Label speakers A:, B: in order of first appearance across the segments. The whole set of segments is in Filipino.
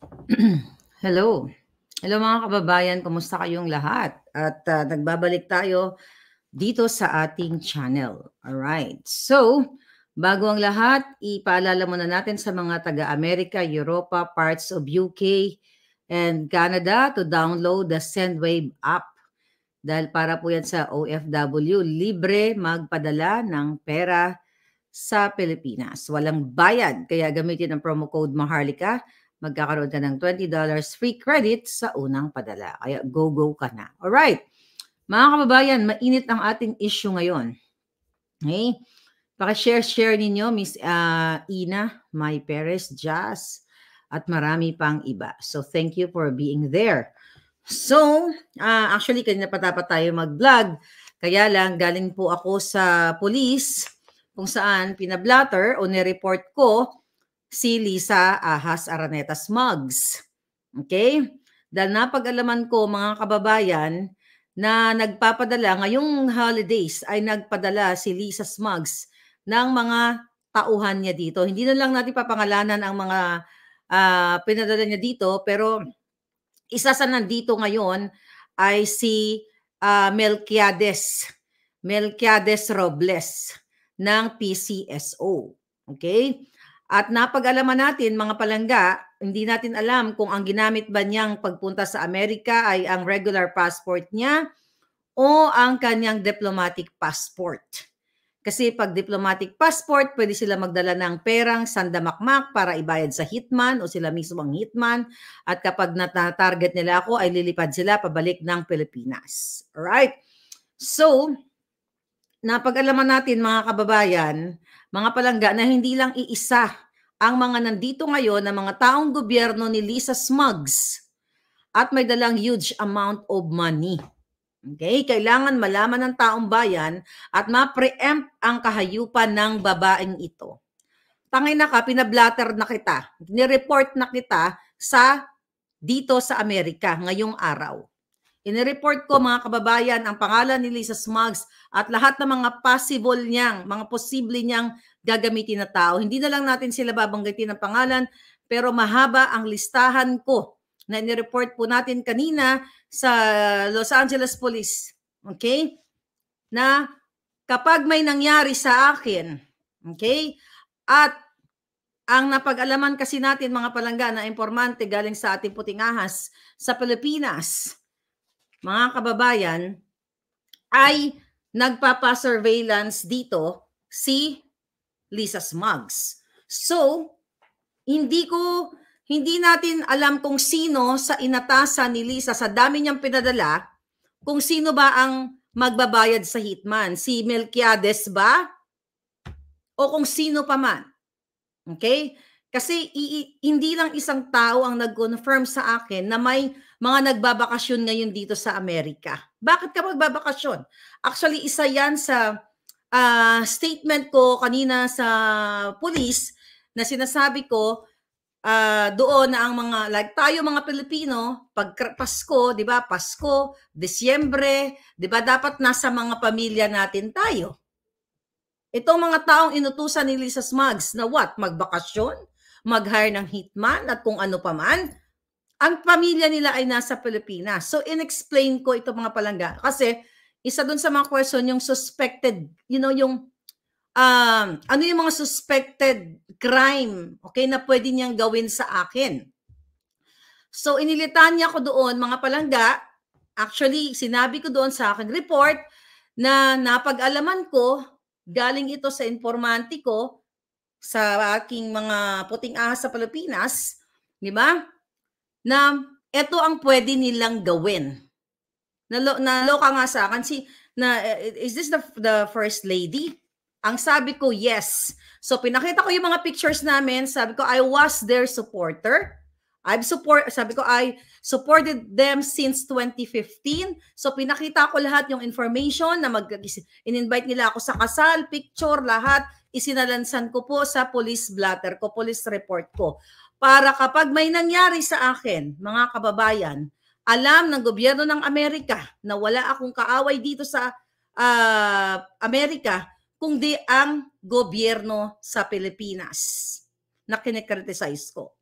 A: Hello. Hello mga kababayan, kumusta kayong lahat? At uh, nagbabalik tayo dito sa ating channel. All right. So, bago ang lahat, ipaalala muna natin sa mga taga america Europa, parts of UK, and Canada to download the Sendwave app. Dahil para po yan sa OFW, libre magpadala ng pera sa Pilipinas. Walang bayad, kaya gamitin ang promo code MAHARLIKA magkakaroon ka ng $20 free credit sa unang padala. Kaya go-go ka na. Alright. Mga kababayan, mainit ang ating issue ngayon. Okay? Paka-share-share ninyo, Miss uh, Ina, My Perez, Jazz, at marami pang iba. So, thank you for being there. So, uh, actually, kanina pa dapat tayo mag-vlog. Kaya lang, galing po ako sa police kung saan pinablatter o nireport ko si Lisa Ahas Araneta Smugs. Okay? Dahil napag-alaman ko mga kababayan na nagpapadala ngayong holidays ay nagpadala si Lisa Smugs ng mga tauhan niya dito. Hindi na lang natin papangalanan ang mga uh, pinadala niya dito pero isa sa nandito ngayon ay si uh, ah, Melquiades. Melquiades Robles ng PCSO. Okay? At napag-alaman natin mga palangga, hindi natin alam kung ang ginamit ba niyang pagpunta sa Amerika ay ang regular passport niya o ang kanyang diplomatic passport. Kasi pag diplomatic passport, pwede sila magdala ng perang sandamakmak para ibayad sa hitman o sila mismo ang hitman. At kapag natatarget nila ako, ay lilipad sila pabalik ng Pilipinas. Alright? So, napag-alaman natin mga kababayan, mga palangga na hindi lang iisa ang mga nandito ngayon na mga taong gobyerno ni Lisa Smugs at may dalang huge amount of money. Okay, kailangan malaman ng taong bayan at ma-preempt ang kahayupan ng babaeng ito. Tangay na ka, pinablatter na kita. Nireport na kita sa dito sa Amerika ngayong araw. Inireport ko mga kababayan ang pangalan ni Lisa Smugs at lahat ng mga possible niyang, mga posible niyang gagamitin na tao. Hindi na lang natin sila babanggitin ang pangalan pero mahaba ang listahan ko na inireport po natin kanina sa Los Angeles Police. Okay? Na kapag may nangyari sa akin, okay? At ang napag-alaman kasi natin mga palangga na informante galing sa ating puting ahas sa Pilipinas, mga kababayan, ay nagpapasurveillance dito si Lisa Smugs. So, hindi ko hindi natin alam kung sino sa inatasan ni Lisa sa dami niyang pinadala, kung sino ba ang magbabayad sa hitman. Si Melquiades ba? O kung sino pa man. Okay? Kasi i- hindi lang isang tao ang nag-confirm sa akin na may mga nagbabakasyon ngayon dito sa Amerika. Bakit ka magbabakasyon? Actually, isa yan sa uh, statement ko kanina sa police na sinasabi ko uh, doon na ang mga, like tayo mga Pilipino, pag Pasko, di ba? Pasko, Disyembre, di ba? Dapat nasa mga pamilya natin tayo. Itong mga taong inutusan ni Lisa Smugs na what? Magbakasyon? mag-hire ng hitman at kung ano pa man, ang pamilya nila ay nasa Pilipinas. So, inexplain ko ito mga palangga. Kasi, isa dun sa mga question, yung suspected, you know, yung, um, ano yung mga suspected crime, okay, na pwede niyang gawin sa akin. So, inilitan niya ko doon, mga palangga, actually, sinabi ko doon sa aking report na napag-alaman ko, galing ito sa informante ko, sa aking mga puting ahas sa Pilipinas, di ba? Na ito ang pwede nilang gawin. Nalo, naloka nga sa akin si na eh, is this the the first lady? Ang sabi ko, yes. So pinakita ko yung mga pictures namin, sabi ko I was their supporter. I've support, sabi ko, I supported them since 2015. So, pinakita ko lahat yung information na mag, in-invite nila ako sa kasal, picture, lahat. Isinalansan ko po sa police blatter ko, police report ko. Para kapag may nangyari sa akin, mga kababayan, alam ng gobyerno ng Amerika na wala akong kaaway dito sa uh, Amerika, kundi ang gobyerno sa Pilipinas na kinikritisize ko.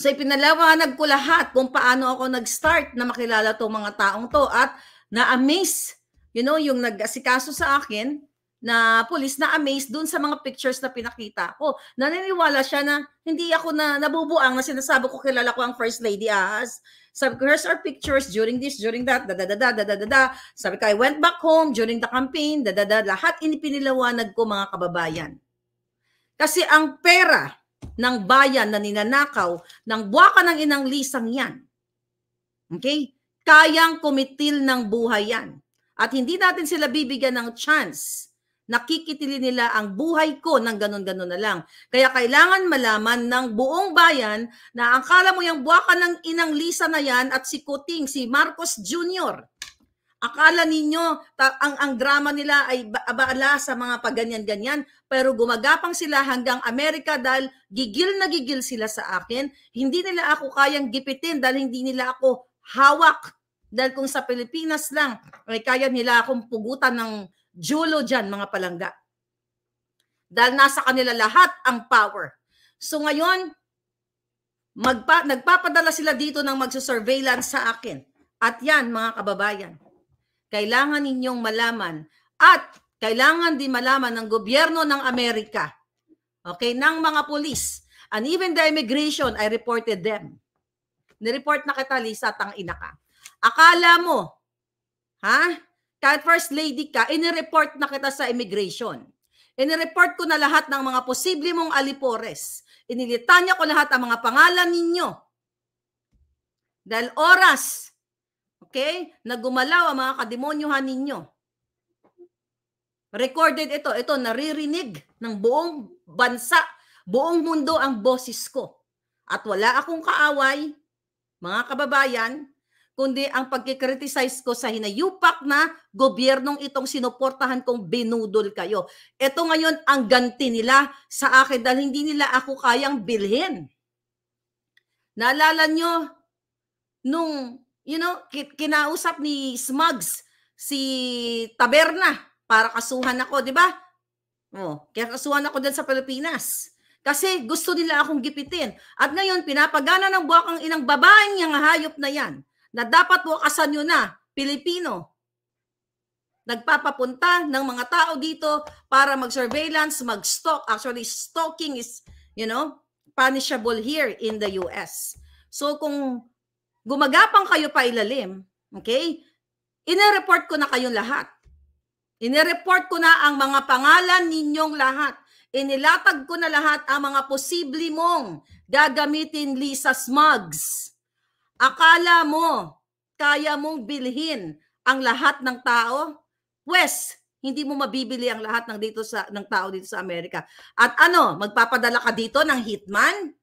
A: So ipinalawanag ko lahat kung paano ako nag-start na makilala tong mga taong to at na-amaze, you know, yung nag-asikaso sa akin na pulis na amaze dun sa mga pictures na pinakita ko. Naniniwala siya na hindi ako na nabubuang na sinasabi ko kilala ko ang first lady as sabi ko, here's our pictures during this, during that, da da da da da da da. Sabi ko, I went back home during the campaign, da da da. Lahat inipinilawanag ko mga kababayan. Kasi ang pera ng bayan na ninanakaw ng buwaka ng inang lisang yan. Okay? Kayang kumitil ng buhay yan. At hindi natin sila bibigyan ng chance. Nakikitili nila ang buhay ko ng ganun-ganun na lang. Kaya kailangan malaman ng buong bayan na ang kala mo yung buwaka ng inang lisa na yan at si Kuting, si Marcos Jr., Akala ninyo ta- ang ang drama nila ay ba- baala sa mga paganyan-ganyan pero gumagapang sila hanggang Amerika dahil gigil na gigil sila sa akin. Hindi nila ako kayang gipitin dahil hindi nila ako hawak. Dahil kung sa Pilipinas lang ay kaya nila akong pugutan ng julo diyan mga palangga. Dahil nasa kanila lahat ang power. So ngayon magpa- nagpapadala sila dito ng magsusurveillance sa akin. At yan mga kababayan, kailangan ninyong malaman at kailangan din malaman ng gobyerno ng Amerika, okay, ng mga pulis, and even the immigration, I reported them. Nireport na kita, Lisa, tang ina ka. Akala mo, ha? Kahit first lady ka, inireport na kita sa immigration. Inireport ko na lahat ng mga posible mong alipores. Inilitanya ko lahat ang mga pangalan ninyo. Dahil oras, Okay? Nagumalaw ang mga kademonyohan ninyo. Recorded ito. Ito, naririnig ng buong bansa, buong mundo ang boses ko. At wala akong kaaway, mga kababayan, kundi ang pagkikriticize ko sa hinayupak na gobyernong itong sinuportahan kong binudol kayo. Ito ngayon ang ganti nila sa akin dahil hindi nila ako kayang bilhin. Naalala nyo, nung You know, kinausap ni Smugs si Taberna para kasuhan ako, di ba? Oh, kaya kasuhan ako din sa Pilipinas. Kasi gusto nila akong gipitin. At ngayon, pinapagana ng buwak ang inang babaeng niyang hayop na yan na dapat wakasan nyo na, Pilipino. Nagpapapunta ng mga tao dito para mag-surveillance, mag-stalk. Actually, stalking is, you know, punishable here in the US. So kung Gumagapang kayo pa ilalim. Okay? Inireport ko na kayong lahat. Inireport ko na ang mga pangalan ninyong lahat. Inilatag ko na lahat ang mga posible mong gagamitin Lisa Smugs. Akala mo kaya mong bilhin ang lahat ng tao? Pwes, hindi mo mabibili ang lahat ng dito sa ng tao dito sa Amerika. At ano, magpapadala ka dito ng hitman?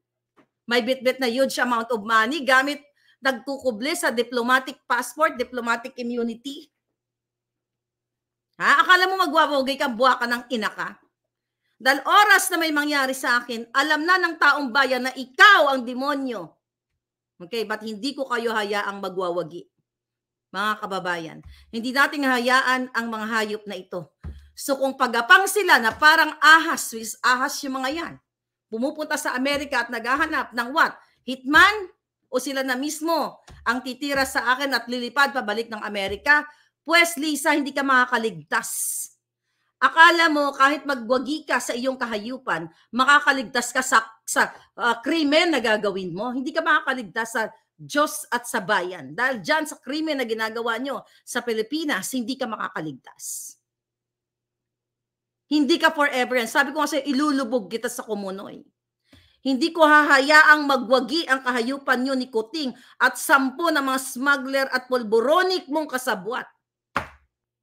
A: May bitbit na huge amount of money gamit nagkukubli sa diplomatic passport, diplomatic immunity? Ha? Akala mo magwawagay ka, buha ka ng ina ka? Dahil oras na may mangyari sa akin, alam na ng taong bayan na ikaw ang demonyo. Okay, but hindi ko kayo hayaang magwawagi. Mga kababayan, hindi natin hayaan ang mga hayop na ito. So kung pagapang sila na parang ahas, Swiss ahas yung mga yan, pumupunta sa Amerika at naghahanap ng what? Hitman, o sila na mismo ang titira sa akin at lilipad pabalik ng Amerika, pues Lisa, hindi ka makakaligtas. Akala mo kahit magwagi ka sa iyong kahayupan, makakaligtas ka sa, sa uh, krimen na gagawin mo. Hindi ka makakaligtas sa Diyos at sa bayan. Dahil dyan sa krimen na ginagawa nyo sa Pilipinas, hindi ka makakaligtas. Hindi ka forever Sabi ko kasi ilulubog kita sa kumunoy. Eh. Hindi ko hahayaang magwagi ang kahayupan niyo ni Kuting at sampo ng mga smuggler at polboronic mong kasabwat.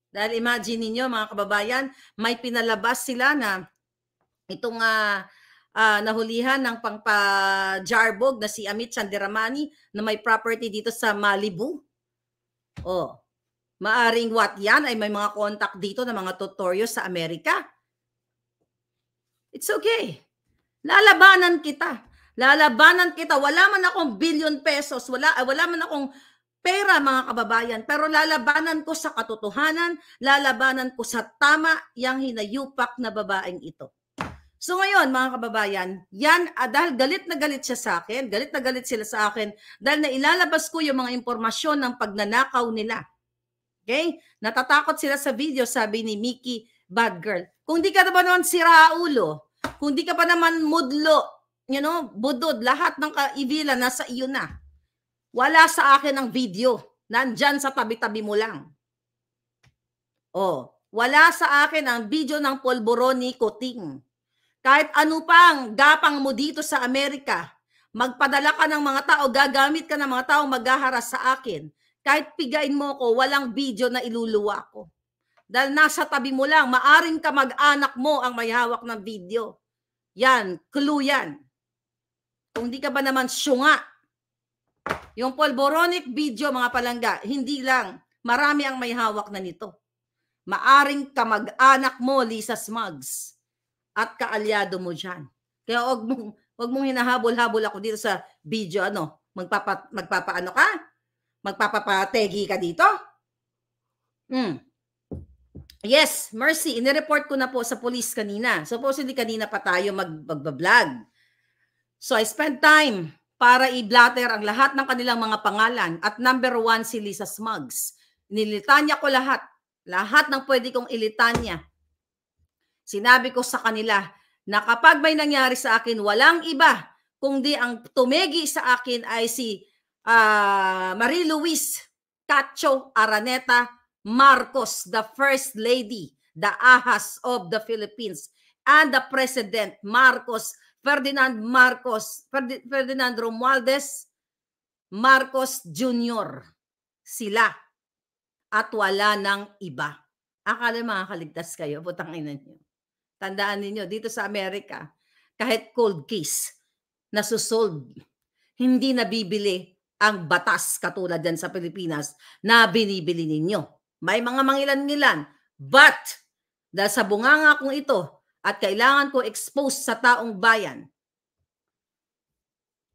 A: Dahil imagine niyo mga kababayan, may pinalabas sila na itong uh, uh, nahulihan ng pangpa-jarbog na si Amit Chandiramani na may property dito sa Malibu. Oh, maaring what yan ay may mga contact dito ng mga tutorial sa Amerika. It's okay. Lalabanan kita. Lalabanan kita. Wala man akong billion pesos, wala, ah, wala man akong pera mga kababayan, pero lalabanan ko sa katotohanan, lalabanan ko sa tama yang hinayupak na babaeng ito. So ngayon mga kababayan, yan ah, dahil galit na galit siya sa akin, galit na galit sila sa akin dahil nailalabas ko yung mga impormasyon ng pagnanakaw nila. Okay? Natatakot sila sa video, sabi ni Mickey Bad Girl. Kung di ka naman noon sira ulo, kung di ka pa naman mudlo, you know, budod, lahat ng kaibila nasa iyo na. Wala sa akin ang video. Nandyan sa tabi-tabi mo lang. Oh, wala sa akin ang video ng polboron ni Kuting. Kahit ano pang gapang mo dito sa Amerika, magpadala ka ng mga tao, gagamit ka ng mga tao, maghaharas sa akin. Kahit pigain mo ko, walang video na iluluwa ko. Dahil nasa tabi mo lang, maaring ka mag-anak mo ang may hawak ng video. Yan, clue yan. Kung di ka ba naman syunga, yung polboronic video mga palangga, hindi lang, marami ang may hawak na nito. Maaring ka mag-anak mo, Lisa Smugs, at kaalyado mo dyan. Kaya wag mong, wag mong hinahabol-habol ako dito sa video, ano, magpapa, magpapaano ka? Magpapapategi ka dito? Hmm. Yes, Mercy, inireport ko na po sa police kanina. Supposedly kanina pa tayo mag vlog So I spent time para i-blatter ang lahat ng kanilang mga pangalan at number one si Lisa Smugs. Nilitanya ko lahat. Lahat ng pwede kong ilitanya. Sinabi ko sa kanila na kapag may nangyari sa akin, walang iba kundi ang tumegi sa akin ay si uh, Marie Louise Cacho Araneta Marcos, the First Lady, the ahas of the Philippines, and the President Marcos, Ferdinand Marcos, Ferdinand Romualdez, Marcos Jr. Sila. At wala ng iba. Akala makakaligtas kayo, butang ina niyo. Tandaan niyo dito sa Amerika, kahit cold case, nasusold, hindi nabibili ang batas katulad dyan sa Pilipinas na binibili ninyo. May mga mangilan-ngilan. But, dahil sa bunganga kong ito at kailangan ko expose sa taong bayan,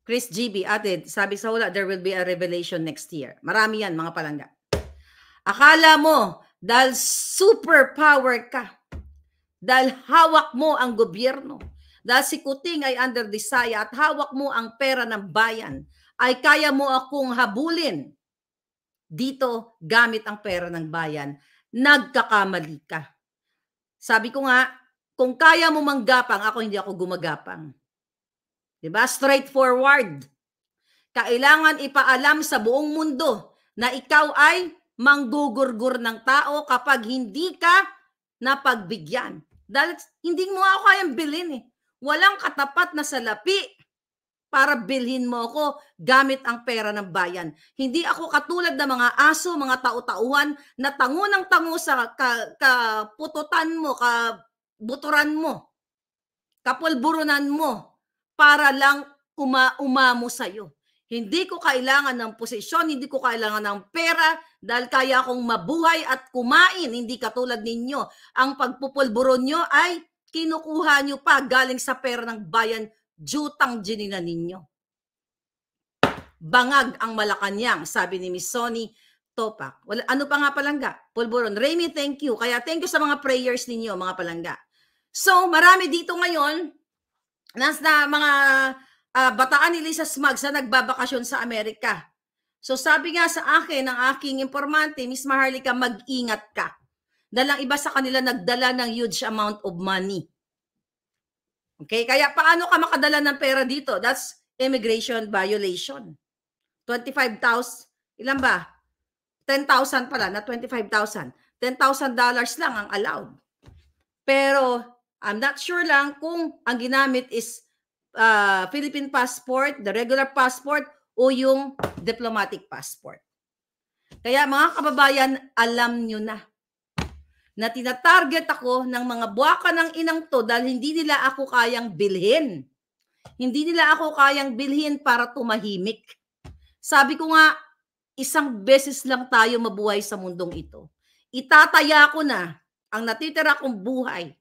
A: Chris GB, ate, sabi sa wala, there will be a revelation next year. Marami yan, mga palangga. Akala mo, dahil superpower ka, dahil hawak mo ang gobyerno, dahil si Kuting ay under desire at hawak mo ang pera ng bayan, ay kaya mo akong habulin dito gamit ang pera ng bayan, nagkakamali ka. Sabi ko nga, kung kaya mo manggapang, ako hindi ako gumagapang. 'Di ba? Straightforward. Kailangan ipaalam sa buong mundo na ikaw ay manggugurgur ng tao kapag hindi ka napagbigyan. Dahil hindi mo ako kayang bilhin eh. Walang katapat na salapi para bilhin mo ako gamit ang pera ng bayan. Hindi ako katulad ng mga aso, mga tao-tauhan na tango ng tango sa ka, kapututan mo, kabuturan mo, kapulburunan mo para lang uma, umamo iyo. Hindi ko kailangan ng posisyon, hindi ko kailangan ng pera dahil kaya akong mabuhay at kumain. Hindi katulad ninyo. Ang pagpupulburon nyo ay kinukuha nyo pa galing sa pera ng bayan Jutang ginina ninyo. Bangag ang Malacanang, sabi ni Miss Sonny Topak. Well, ano pa nga palangga? Polboron. Remy, thank you. Kaya thank you sa mga prayers ninyo, mga palangga. So, marami dito ngayon nas na mga uh, bataan ni Lisa Smags na nagbabakasyon sa Amerika. So sabi nga sa akin ng aking informante, Miss Maharlika, mag-ingat ka. Dalang iba sa kanila nagdala ng huge amount of money. Okay? Kaya paano ka makadala ng pera dito? That's immigration violation. 25,000, ilan ba? 10,000 pala, na 25,000. 10,000 dollars lang ang allowed. Pero I'm not sure lang kung ang ginamit is uh, Philippine passport, the regular passport, o yung diplomatic passport. Kaya mga kababayan, alam nyo na na tinatarget ako ng mga buwaka ng inang to dahil hindi nila ako kayang bilhin. Hindi nila ako kayang bilhin para tumahimik. Sabi ko nga, isang beses lang tayo mabuhay sa mundong ito. Itataya ko na ang natitira kong buhay.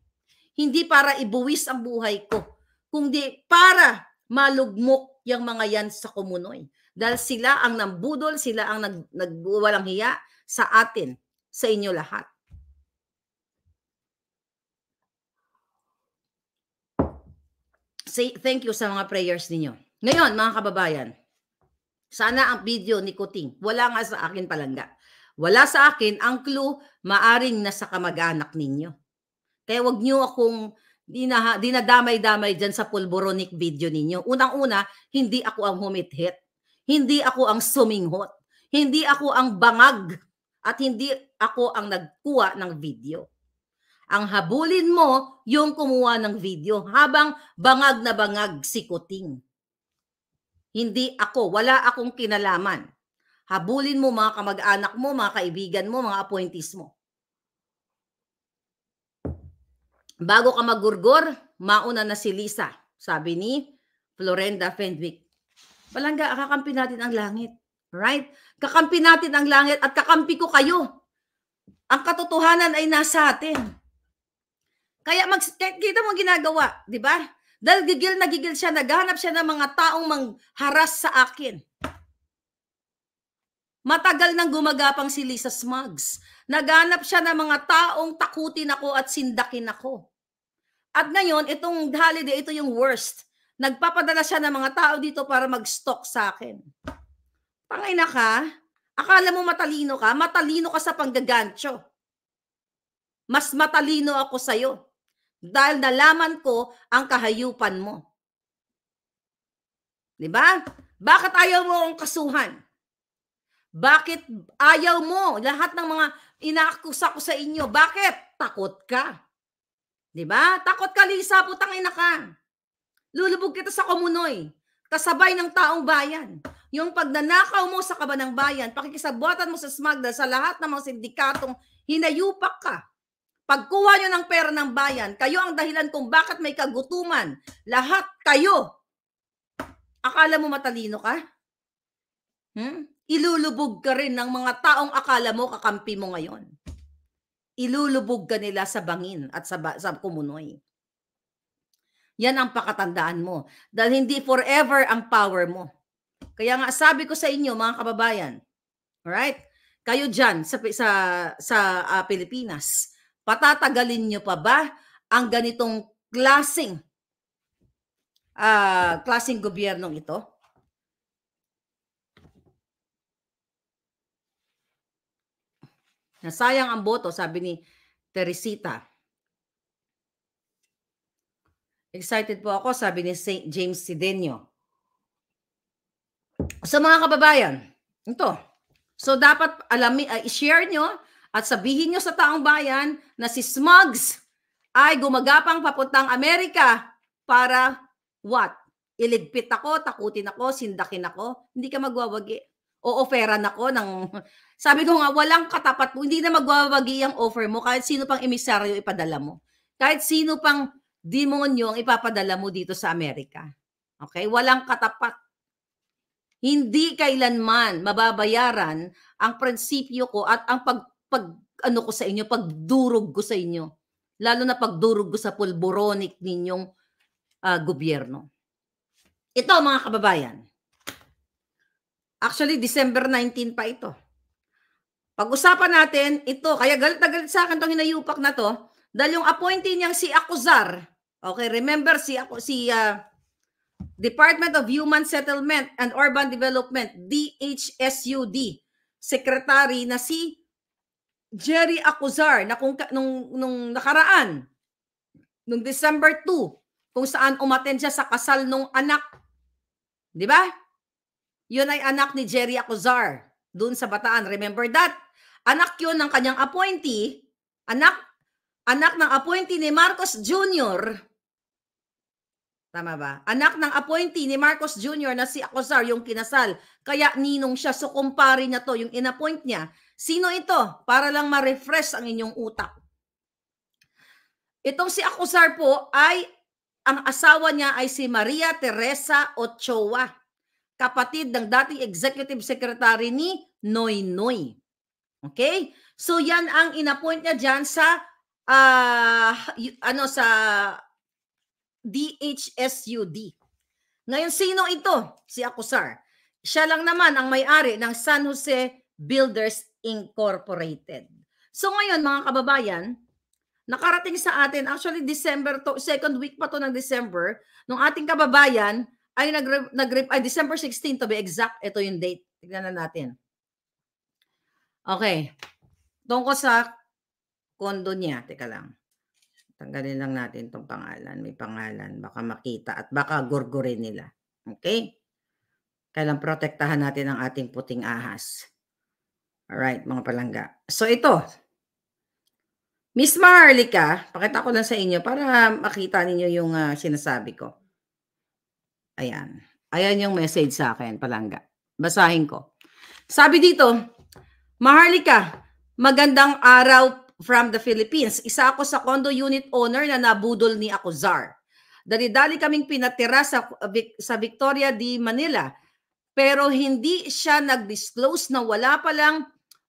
A: Hindi para ibuwis ang buhay ko, kundi para malugmok yung mga yan sa kumunoy. Dahil sila ang nambudol, sila ang nag, nagwalang hiya sa atin, sa inyo lahat. say thank you sa mga prayers ninyo. Ngayon, mga kababayan, sana ang video ni Kuting, wala nga sa akin palangga. Wala sa akin ang clue maaring nasa kamag-anak ninyo. Kaya wag niyo akong dinaha, dinadamay-damay dyan sa pulboronic video ninyo. Unang-una, hindi ako ang humithit. Hindi ako ang suminghot. Hindi ako ang bangag. At hindi ako ang nagkuha ng video. Ang habulin mo, yung kumuha ng video habang bangag na bangag si Kuting. Hindi ako, wala akong kinalaman. Habulin mo mga kamag-anak mo, mga kaibigan mo, mga appointees mo. Bago ka magurgor, mauna na si Lisa, sabi ni Florenda Fendwick. Palangga, kakampi natin ang langit. Right? Kakampi natin ang langit at kakampi ko kayo. Ang katotohanan ay nasa atin. Kaya mag, kita mo ginagawa, di ba? Dahil gigil na gigil siya, naghanap siya ng mga taong mangharas sa akin. Matagal nang gumagapang si Lisa Smugs. Naghanap siya ng mga taong takutin ako at sindakin ako. At ngayon, itong holiday, ito yung worst. Nagpapadala siya ng mga tao dito para mag-stalk sa akin. Pangay na ka, akala mo matalino ka, matalino ka sa panggagancho mas matalino ako sa'yo. Dahil nalaman ko ang kahayupan mo. Di ba? Bakit ayaw mo ang kasuhan? Bakit ayaw mo lahat ng mga inaakusa ko sa inyo? Bakit? Takot ka. Di ba? Takot ka, Lisa. Putang ina ka. Lulubog kita sa komunoy. Kasabay ng taong bayan. Yung pagnanakaw mo sa kabanang bayan, pakikisabwatan mo sa smagda sa lahat ng mga sindikatong hinayupak ka. Pagkuha nyo ng pera ng bayan, kayo ang dahilan kung bakit may kagutuman. Lahat kayo. Akala mo matalino ka? Hmm? Ilulubog ka rin ng mga taong akala mo kakampi mo ngayon. Ilulubog ka nila sa bangin at sa, sa kumunoy. Yan ang pakatandaan mo. Dahil hindi forever ang power mo. Kaya nga sabi ko sa inyo mga kababayan, right? Kayo diyan sa, sa, sa uh, Pilipinas, Patatagalin nyo pa ba ang ganitong klasing uh, ah, klasing gobyernong ito? Nasayang ang boto, sabi ni Teresita. Excited po ako, sabi ni St. James Sidenio. Sa so, mga kababayan, ito. So dapat alam, uh, ah, share nyo at sabihin nyo sa taong bayan na si Smugs ay gumagapang papuntang Amerika para what? Iligpit ako, takutin ako, sindakin ako, hindi ka magwawagi. O offeran ako ng... Sabi ko nga, walang katapat mo. Hindi na magwawagi ang offer mo kahit sino pang emisaryo ipadala mo. Kahit sino pang demonyo ang ipapadala mo dito sa Amerika. Okay? Walang katapat hindi kailanman mababayaran ang prinsipyo ko at ang pag pag ano ko sa inyo, pag pagdurog ko sa inyo. Lalo na pag pagdurog ko sa pulboronic ninyong uh, gobyerno. Ito mga kababayan. Actually, December 19 pa ito. Pag-usapan natin ito. Kaya galit na galit sa akin itong hinayupak na to. Dahil yung appointee niyang si Akuzar. Okay, remember si, ako, si uh, Department of Human Settlement and Urban Development, DHSUD, secretary na si Jerry Acuzar na kung, nung, nung nakaraan, nung December 2, kung saan umaten siya sa kasal nung anak. Di ba? Yun ay anak ni Jerry Acuzar doon sa Bataan. Remember that? Anak yun ng kanyang appointee, anak anak ng appointee ni Marcos Jr. Tama ba? Anak ng appointee ni Marcos Jr. na si Acuzar yung kinasal. Kaya ninong siya. So kumpare niya to, yung inappoint niya Sino ito? Para lang ma-refresh ang inyong utak. Itong si Akusar po ay ang asawa niya ay si Maria Teresa Ochoa, kapatid ng dating executive secretary ni Noy Noy. Okay? So yan ang inappoint niya diyan sa uh, ano sa DHSUD. Ngayon sino ito? Si Akusar. Siya lang naman ang may-ari ng San Jose Builders Incorporated. So ngayon mga kababayan, nakarating sa atin, actually December, to, second week pa to ng December, nung ating kababayan ay nag, nag ay December 16 to be exact, ito yung date. Tignan na natin. Okay. Tungkol sa kondo niya, teka lang. Tanggalin lang natin tong pangalan. May pangalan. Baka makita at baka gurgurin nila. Okay? Kailang protektahan natin ang ating puting ahas. Alright, mga palangga. So, ito. Miss Marlica, pakita ko lang sa inyo para makita ninyo yung uh, sinasabi ko. Ayan. Ayan yung message sa akin, palangga. Basahin ko. Sabi dito, Maharlika, magandang araw from the Philippines. Isa ako sa condo unit owner na nabudol ni Akuzar. Dali-dali kaming pinatira sa, sa Victoria di Manila pero hindi siya nag-disclose na wala palang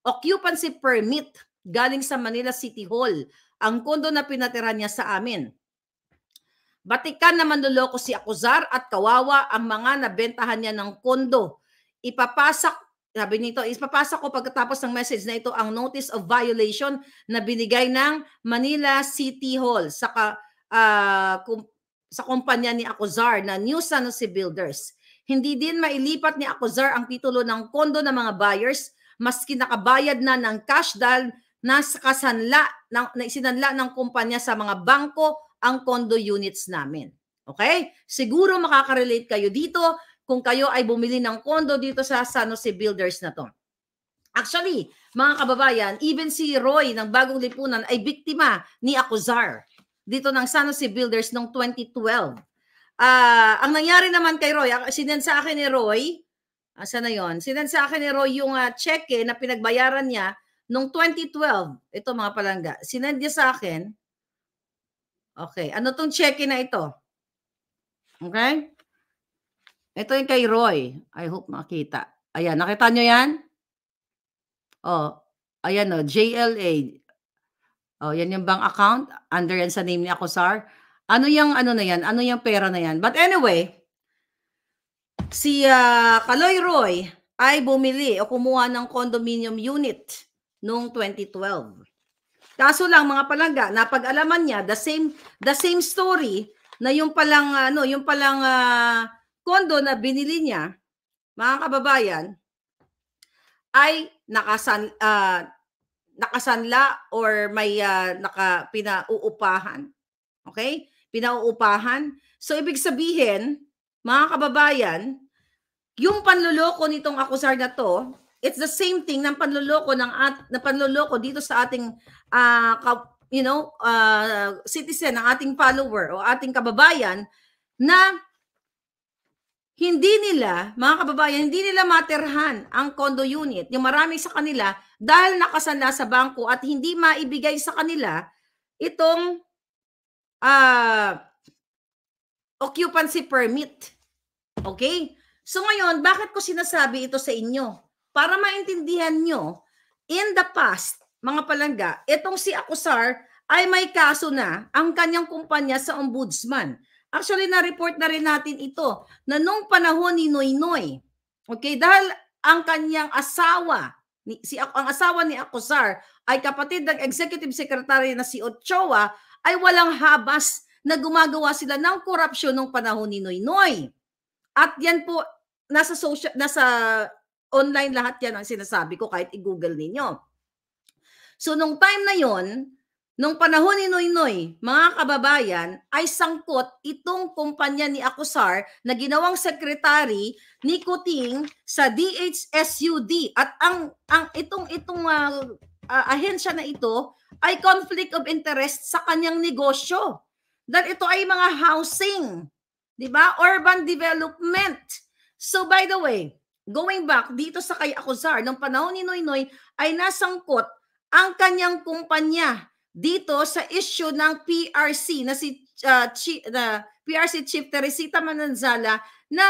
A: Occupancy permit galing sa Manila City Hall. Ang kondo na pinatira niya sa amin. Batikan na manloloko si Akuzar at kawawa ang mga nabentahan niya ng kondo. Ipapasak sabi nito, ipapasa ko pagkatapos ng message na ito ang notice of violation na binigay ng Manila City Hall sa ka, uh, kum, sa kumpanya ni Acuzar na New Sanosi Builders. Hindi din mailipat ni Acuzar ang titulo ng kondo ng mga buyers maski nakabayad na ng cash dahil nasa kasanla, na, na isinanla ng kumpanya sa mga bangko ang condo units namin. Okay? Siguro makakarelate kayo dito kung kayo ay bumili ng condo dito sa San Jose Builders na to. Actually, mga kababayan, even si Roy ng Bagong Lipunan ay biktima ni Akuzar dito ng San Jose Builders noong 2012. Uh, ah, ang nangyari naman kay Roy, ah, sinend sa akin ni Roy, Asa ah, na yon? Sinan sa akin ni Roy yung uh, ah, cheque eh, na pinagbayaran niya noong 2012. Ito mga palangga. Sinend niya sa akin. Okay. Ano tong cheque na ito? Okay? Ito yung kay Roy. I hope makita. Ayan. Nakita nyo yan? Oh. Ayan o. Oh, JLA. Oh, yan yung bank account. Under yan sa name ni Akosar. Ano yung ano na yan? Ano yung pera na yan? But anyway, Si uh, Kaloy Roy ay bumili o kumuha ng condominium unit noong 2012. Kaso lang mga palaga, napag-alaman niya the same the same story na yung palang ano, yung palang uh, condo na binili niya, mga kababayan, ay nakasan uh, nakasanla or may uh, naka pinauupahan. Okay? Pinauupahan. So ibig sabihin, mga kababayan, yung panluloko nitong akusar na to, it's the same thing ng panluloko ng at na panluloko dito sa ating uh, ka, you know, uh, citizen ng ating follower o ating kababayan na hindi nila, mga kababayan, hindi nila materhan ang condo unit, yung marami sa kanila, dahil nakasanla sa bangko at hindi maibigay sa kanila itong uh, occupancy permit. Okay? So ngayon, bakit ko sinasabi ito sa inyo? Para maintindihan nyo, in the past, mga palangga, itong si Akusar ay may kaso na ang kanyang kumpanya sa ombudsman. Actually, na-report na rin natin ito na nung panahon ni Noynoy, okay, dahil ang kanyang asawa, ni, si, ang asawa ni Akusar ay kapatid ng executive secretary na si Ochoa, ay walang habas na gumagawa sila ng korupsyon nung panahon ni Noy Noy. At yan po, nasa, social, nasa online lahat yan ang sinasabi ko kahit i-google ninyo. So nung time na yon, nung panahon ni Noy Noy, mga kababayan, ay sangkot itong kumpanya ni Akusar na ginawang sekretary ni Kuting sa DHSUD at ang ang itong itong uh, uh, ahensya na ito ay conflict of interest sa kanyang negosyo. Dahil ito ay mga housing, di ba? Urban development. So by the way, going back dito sa kay Akuzar, ng panahon ni Noynoy ay nasangkot ang kanyang kumpanya dito sa issue ng PRC na si uh, chi, uh, PRC Chief Teresita Mananzala na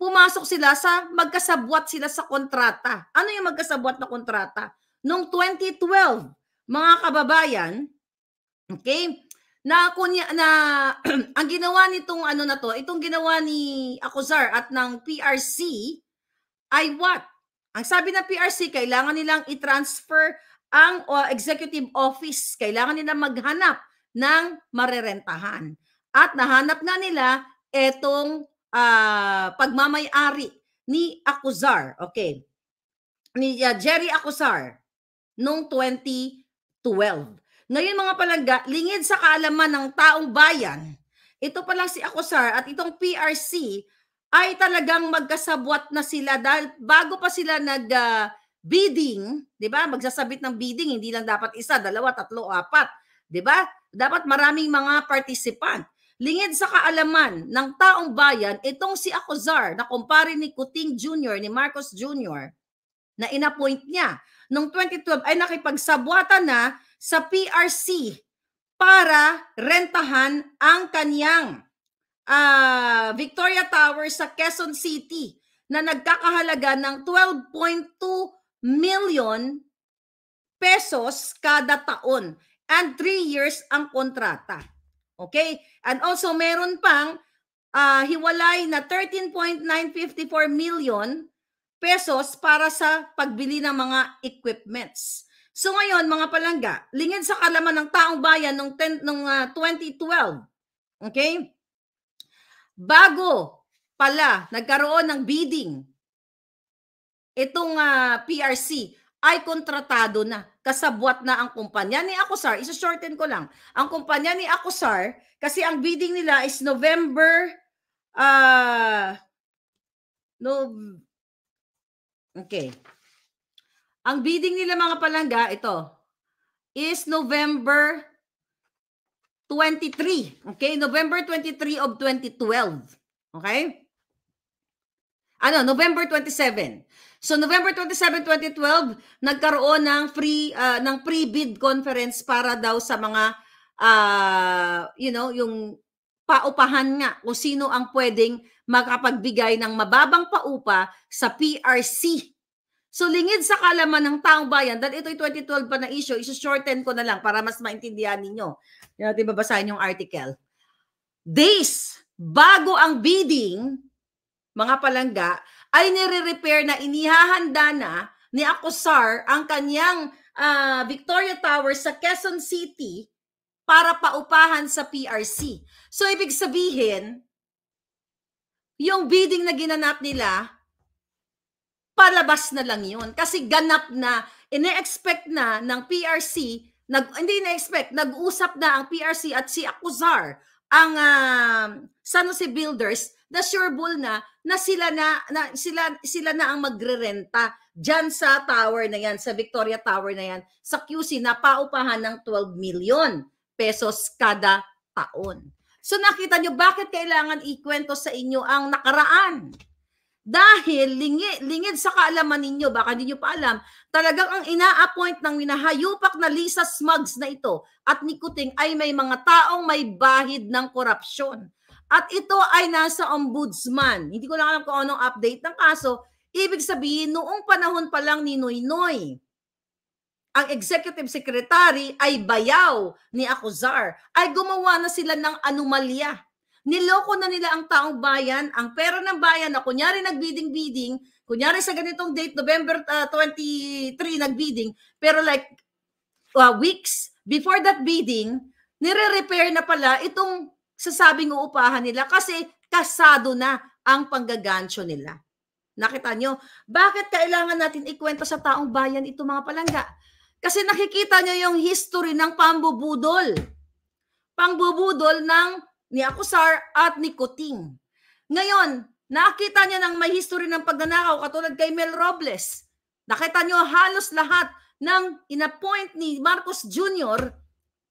A: pumasok sila sa magkasabwat sila sa kontrata. Ano yung magkasabwat na kontrata? Noong 2012, mga kababayan, okay, na kunya na ang ginawa nitong ano na to, itong ginawa ni Akuzar at ng PRC ay what? Ang sabi ng PRC, kailangan nilang i-transfer ang uh, executive office. Kailangan nila maghanap ng marerentahan. At nahanap nga nila itong uh, ah, pagmamayari ni Akuzar. Okay. Ni uh, Jerry Akuzar noong 2012. Ngayon mga palangga, lingid sa kaalaman ng taong bayan, ito palang si Acosar at itong PRC ay talagang magkasabwat na sila dahil bago pa sila nag uh, bidding, 'di ba? Magsasabit ng bidding, hindi lang dapat isa, dalawa, tatlo, apat, 'di ba? Dapat maraming mga participant. Lingid sa kaalaman ng taong bayan, itong si Akozar na kumpare ni Kuting Jr., ni Marcos Jr., na inappoint niya noong 2012 ay nakipagsabwatan na sa PRC para rentahan ang kanyang uh, ah, Victoria Tower sa Quezon City na nagkakahalaga ng 12.2 million pesos kada taon and 3 years ang kontrata. Okay? And also meron pang uh, hiwalay na 13.954 million pesos para sa pagbili ng mga equipments. So ngayon mga palangga, lingid sa kalaman ng taong bayan nung, 10, nung uh, ah, 2012, okay? Bago pala nagkaroon ng bidding, itong uh, ah, PRC ay kontratado na. Kasabwat na ang kumpanya ni Acosar. Isa-shorten ko lang. Ang kumpanya ni Acosar, kasi ang bidding nila is November uh, ah, no, Okay. Ang bidding nila mga palangga, ito, is November 23. Okay? November 23 of 2012. Okay? Ano, November 27. So November 27, 2012, nagkaroon ng free uh, ng pre-bid conference para daw sa mga uh, you know, yung paupahan nga kung sino ang pwedeng makapagbigay ng mababang paupa sa PRC So lingid sa kalaman ng taong bayan, dahil ito'y 2012 pa na issue, isi-shorten ko na lang para mas maintindihan ninyo. Hindi natin babasahin yung article. Days bago ang bidding, mga palangga, ay nire-repair na inihahanda na ni Acosar ang kanyang uh, Victoria Tower sa Quezon City para paupahan sa PRC. So ibig sabihin, yung bidding na ginanap nila, palabas na lang yun. Kasi ganap na, ine-expect na ng PRC, nag, hindi ine-expect, nag-usap na ang PRC at si Akuzar, ang uh, San Jose Builders, na sureball na na sila na, na sila sila na ang magrerenta diyan sa tower na yan, sa Victoria Tower na yan, sa QC na paupahan ng 12 million pesos kada taon. So nakita nyo bakit kailangan ikwento sa inyo ang nakaraan dahil lingi, lingid sa kaalaman ninyo, baka hindi nyo pa alam, talagang ang ina-appoint ng minahayupak na Lisa Smugs na ito at Nikuting ay may mga taong may bahid ng korupsyon. At ito ay nasa ombudsman. Hindi ko lang alam kung anong update ng kaso. Ibig sabihin, noong panahon pa lang ni Noy Noy, ang executive secretary ay bayaw ni Akuzar, ay gumawa na sila ng anomalya Niloko na nila ang taong bayan, ang pera ng bayan na kunyari nagbidding-bidding, kunyari sa ganitong date, November uh, ah, 23, nagbidding, pero like uh, weeks before that bidding, nire-repair na pala itong sasabing uupahan nila kasi kasado na ang panggagancho nila. Nakita nyo? Bakit kailangan natin ikwento sa taong bayan ito mga palangga? Kasi nakikita nyo yung history ng pambubudol. Pangbubudol ng ni Akusar at ni Kuting. Ngayon, nakita niya ng may history ng pagnanakaw katulad kay Mel Robles. Nakita niyo halos lahat ng inappoint ni Marcos Jr.,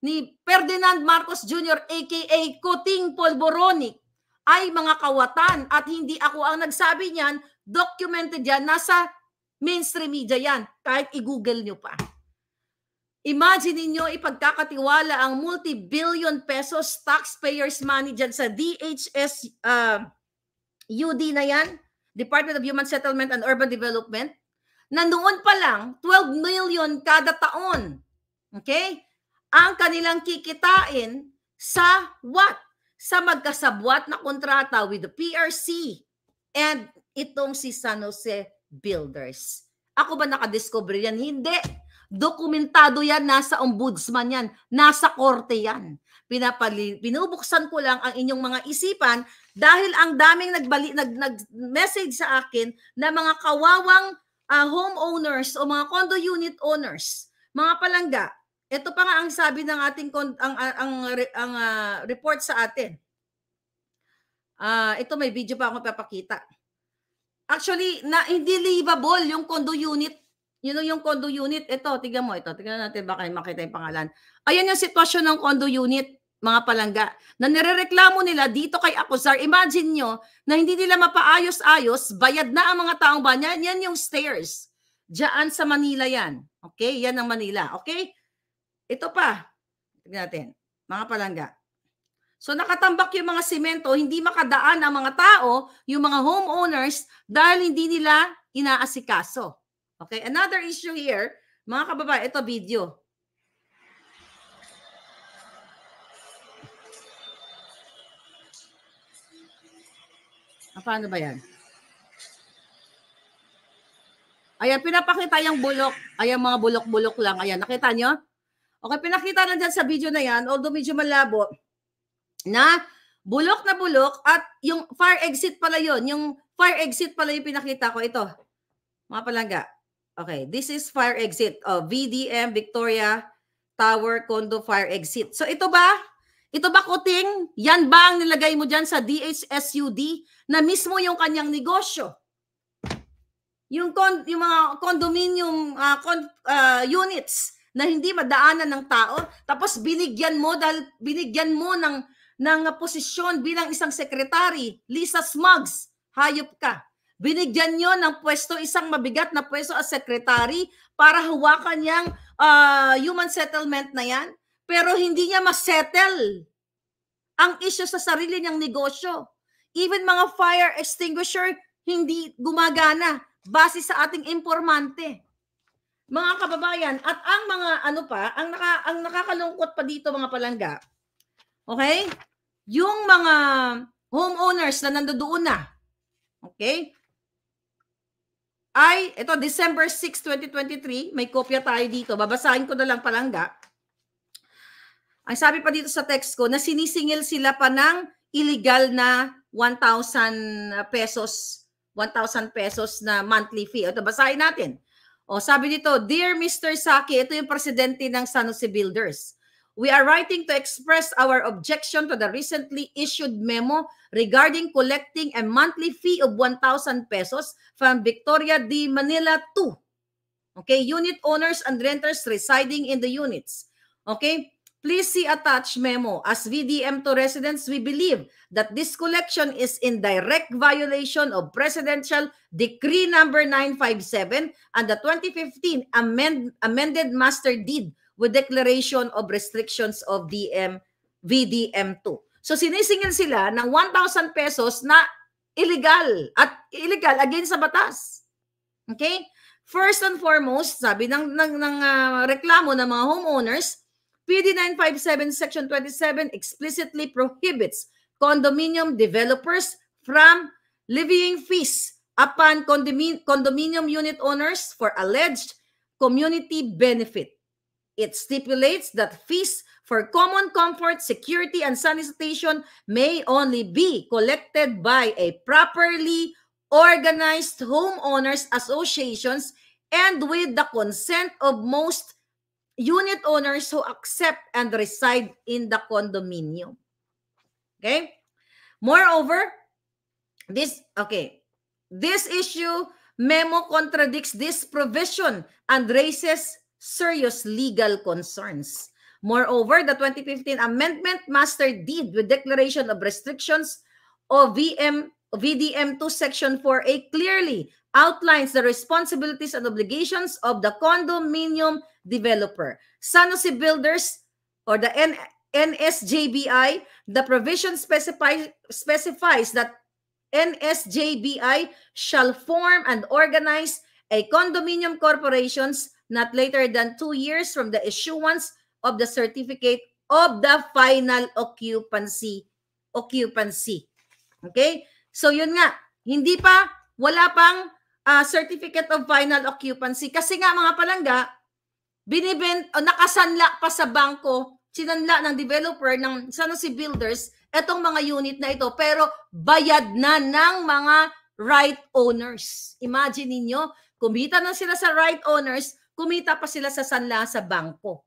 A: ni Ferdinand Marcos Jr. aka Kuting Polboronic ay mga kawatan at hindi ako ang nagsabi niyan, documented yan, nasa mainstream media yan, kahit i-google nyo pa. Imagine ninyo ipagkakatiwala ang multi-billion pesos taxpayers money dyan sa DHS uh, ah, UD na yan, Department of Human Settlement and Urban Development, na noon pa lang 12 million kada taon. Okay? Ang kanilang kikitain sa what? Sa magkasabwat na kontrata with the PRC and itong si San Jose Builders. Ako ba nakadiscover yan? Hindi. Dokumentado yan, nasa ombudsman yan, nasa korte yan. Pinapali, binubuksan ko lang ang inyong mga isipan dahil ang daming nagbali, nag, nag-message sa akin na mga kawawang uh, homeowners o mga condo unit owners, mga palangga, ito pa nga ang sabi ng ating ang ang ang, ang uh, report sa atin. Ah, uh, ito may video pa ako papakita. Actually, na hindi livable yung condo unit yun know, yung condo unit. Ito, tignan mo ito. Tignan natin baka makita yung pangalan. Ayan yung sitwasyon ng condo unit, mga palangga, na nirereklamo nila dito kay Akuzar. Imagine nyo na hindi nila mapaayos-ayos, bayad na ang mga taong banya. Yan yung stairs. Diyan sa Manila yan. Okay? Yan ang Manila. Okay? Ito pa. Tignan natin. Mga palangga. So nakatambak yung mga simento, hindi makadaan ang mga tao, yung mga homeowners, dahil hindi nila inaasikaso. Okay, another issue here, mga kababayan, ito video. Ah, paano ba yan? Ayan, pinapakita yung bulok. Ayan, mga bulok-bulok lang. Ayan, nakita nyo? Okay, pinakita na dyan sa video na yan, although medyo malabo, na bulok na bulok at yung fire exit pala yon Yung fire exit pala yung pinakita ko. Ito, mga palangga. Okay, this is fire exit. Oh, VDM Victoria Tower Condo Fire Exit. So ito ba? Ito ba kuting? Yan ba ang nilagay mo dyan sa DHSUD na mismo yung kanyang negosyo? Yung, con- yung mga condominium uh, con- uh, units na hindi madaanan ng tao tapos binigyan mo dahil binigyan mo ng ng posisyon bilang isang secretary Lisa Smugs hayop ka Binigyan niyo ng pwesto, isang mabigat na pwesto as secretary para hawakan niyang uh, human settlement na yan. Pero hindi niya masettle ang issue sa sarili niyang negosyo. Even mga fire extinguisher, hindi gumagana base sa ating informante. Mga kababayan, at ang mga ano pa, ang, naka, ang nakakalungkot pa dito mga palangga, okay? Yung mga homeowners na nandoon na, okay? ay, ito, December 6, 2023, may kopya tayo dito. Babasahin ko na lang palangga. Ang sabi pa dito sa text ko, na sinisingil sila pa ng illegal na 1,000 ah, pesos, 1,000 pesos na monthly fee. Ito, basahin natin. O, sabi dito, Dear Mr. Saki, ito yung presidente ng San Jose Builders. we are writing to express our objection to the recently issued memo regarding collecting a monthly fee of 1,000 pesos from Victoria de Manila 2. Okay, unit owners and renters residing in the units. Okay, please see attached memo. As VDM to residents, we believe that this collection is in direct violation of Presidential Decree number 957 and the 2015 amend, amended master deed with declaration of restrictions of DM VDM2. So sinisingil sila ng 1,000 pesos na illegal at illegal against sa batas. Okay? First and foremost, sabi ng, ng, ng uh, reklamo ng mga homeowners, PD 957 Section 27 explicitly prohibits condominium developers from levying fees upon condomin- condominium unit owners for alleged community benefit. It stipulates that fees for common comfort, security, and sanitation may only be collected by a properly organized homeowners associations and with the consent of most unit owners who accept and reside in the condominium. Okay? Moreover, this, okay, this issue memo contradicts this provision and raises serious legal concerns. Moreover, the 2015 Amendment Master Deed with Declaration of Restrictions of VM, VDM2 Section 4A clearly outlines the responsibilities and obligations of the condominium developer. Sanosi Builders or the N NSJBI, the provision specify, specifies that NSJBI shall form and organize a condominium corporations not later than two years from the issuance of the certificate of the final occupancy. Occupancy. Okay? So yun nga, hindi pa, wala pang uh, certificate of final occupancy. Kasi nga mga palangga, binibent, o ah, nakasanla pa sa bangko, sinanla ng developer, ng sana si builders, etong mga unit na ito. Pero bayad na ng mga right owners. Imagine ninyo, kumita na sila sa right owners, kumita pa sila sa sanla sa bangko.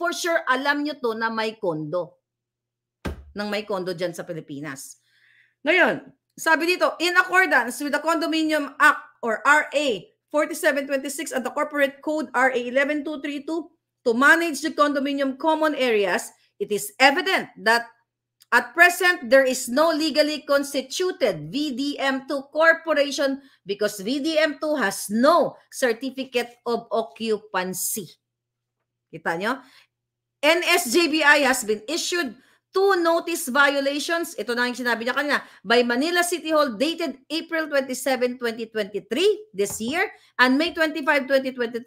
A: For sure, alam nyo to na may kondo. Nang may kondo dyan sa Pilipinas. Ngayon, sabi dito, in accordance with the Condominium Act or RA 4726 and the Corporate Code RA 11232, to manage the condominium common areas, it is evident that at present, there is no legally constituted VDM2 corporation because VDM2 has no certificate of occupancy. Kita nyo? NSJBI has been issued two notice violations, ito na yung sinabi niya kanina, by Manila City Hall dated April 27, 2023, this year, and May 25,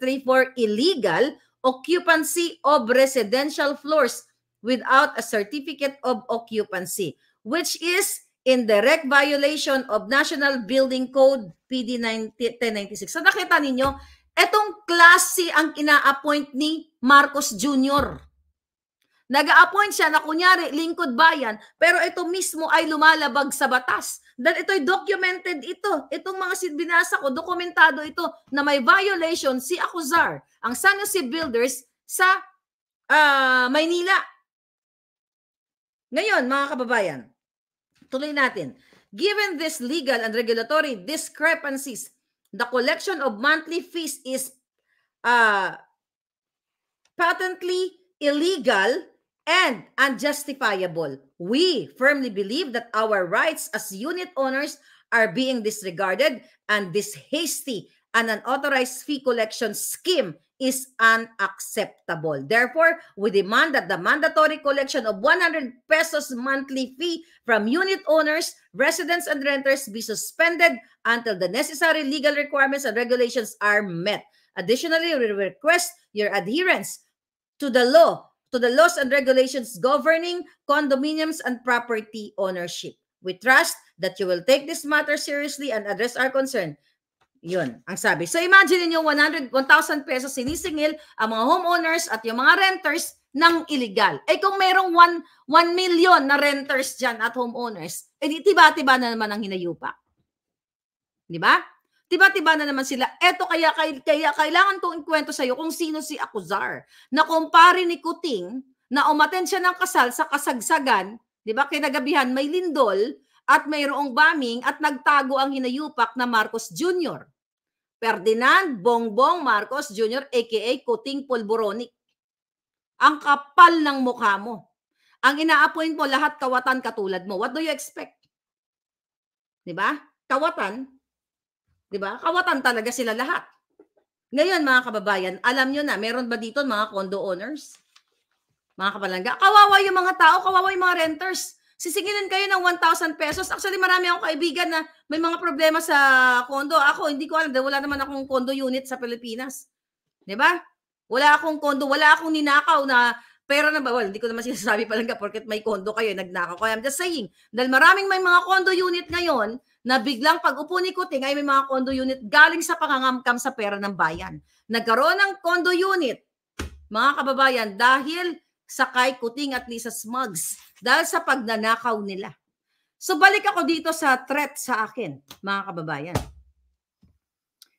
A: 2023 for illegal occupancy of residential floors without a certificate of occupancy, which is in direct violation of National Building Code PD 1096. So nakita ninyo, etong klase ang ina-appoint ni Marcos Jr. Nag-appoint siya na kunyari lingkod bayan, pero ito mismo ay lumalabag sa batas. Dahil ito'y documented ito. Itong mga binasa ko, dokumentado ito na may violation si Akuzar, ang San Jose Builders sa uh, Maynila. Ngayon, mga kababayan, tuloy natin. Given this legal and regulatory discrepancies, the collection of monthly fees is uh, patently illegal and unjustifiable. We firmly believe that our rights as unit owners are being disregarded and this hasty and unauthorized fee collection scheme is unacceptable. Therefore, we demand that the mandatory collection of 100 pesos monthly fee from unit owners, residents, and renters be suspended until the necessary legal requirements and regulations are met. Additionally, we request your adherence to the law, to the laws and regulations governing condominiums and property ownership. We trust that you will take this matter seriously and address our concern. Yun, ang sabi. So imagine niyo 100 1,000 pesos sinisingil ang mga homeowners at yung mga renters ng illegal. Eh kung merong 1 1 million na renters diyan at homeowners, eh tiba-tiba na naman ang hinayupa. 'Di ba? Tiba-tiba na naman sila. Eto kaya, kaya kailangan kong ikwento sa iyo kung sino si Akuzar. Na kumpare ni Kuting na umaten siya ng kasal sa kasagsagan, 'di ba? Kinagabihan may lindol at mayroong bombing at nagtago ang hinayupak na Marcos Jr. Ferdinand Bongbong Marcos Jr. aka Kuting Polboronic. Ang kapal ng mukha mo. Ang inaapoint mo lahat kawatan katulad mo. What do you expect? 'Di ba? Kawatan. 'Di ba? Kawatan talaga sila lahat. Ngayon mga kababayan, alam niyo na, meron ba dito mga condo owners? Mga kabalangga, kawawa yung mga tao, kawawa yung mga renters. Sisingilin kayo ng 1,000 pesos. Actually, marami akong kaibigan na may mga problema sa condo. Ako, hindi ko alam. Wala naman akong condo unit sa Pilipinas. ba? Diba? Wala akong condo. Wala akong ninakaw na pera na ba, well, hindi ko naman sinasabi pa lang ka porket may condo kayo, nagnakaw ko. I'm just saying, dahil maraming may mga condo unit ngayon na biglang pag upo ni Kuting ay may mga condo unit galing sa pangangamkam sa pera ng bayan. Nagkaroon ng condo unit, mga kababayan, dahil sakay Kuting at Lisa Smugs dahil sa pagnanakaw nila. So balik ako dito sa threat sa akin, mga kababayan.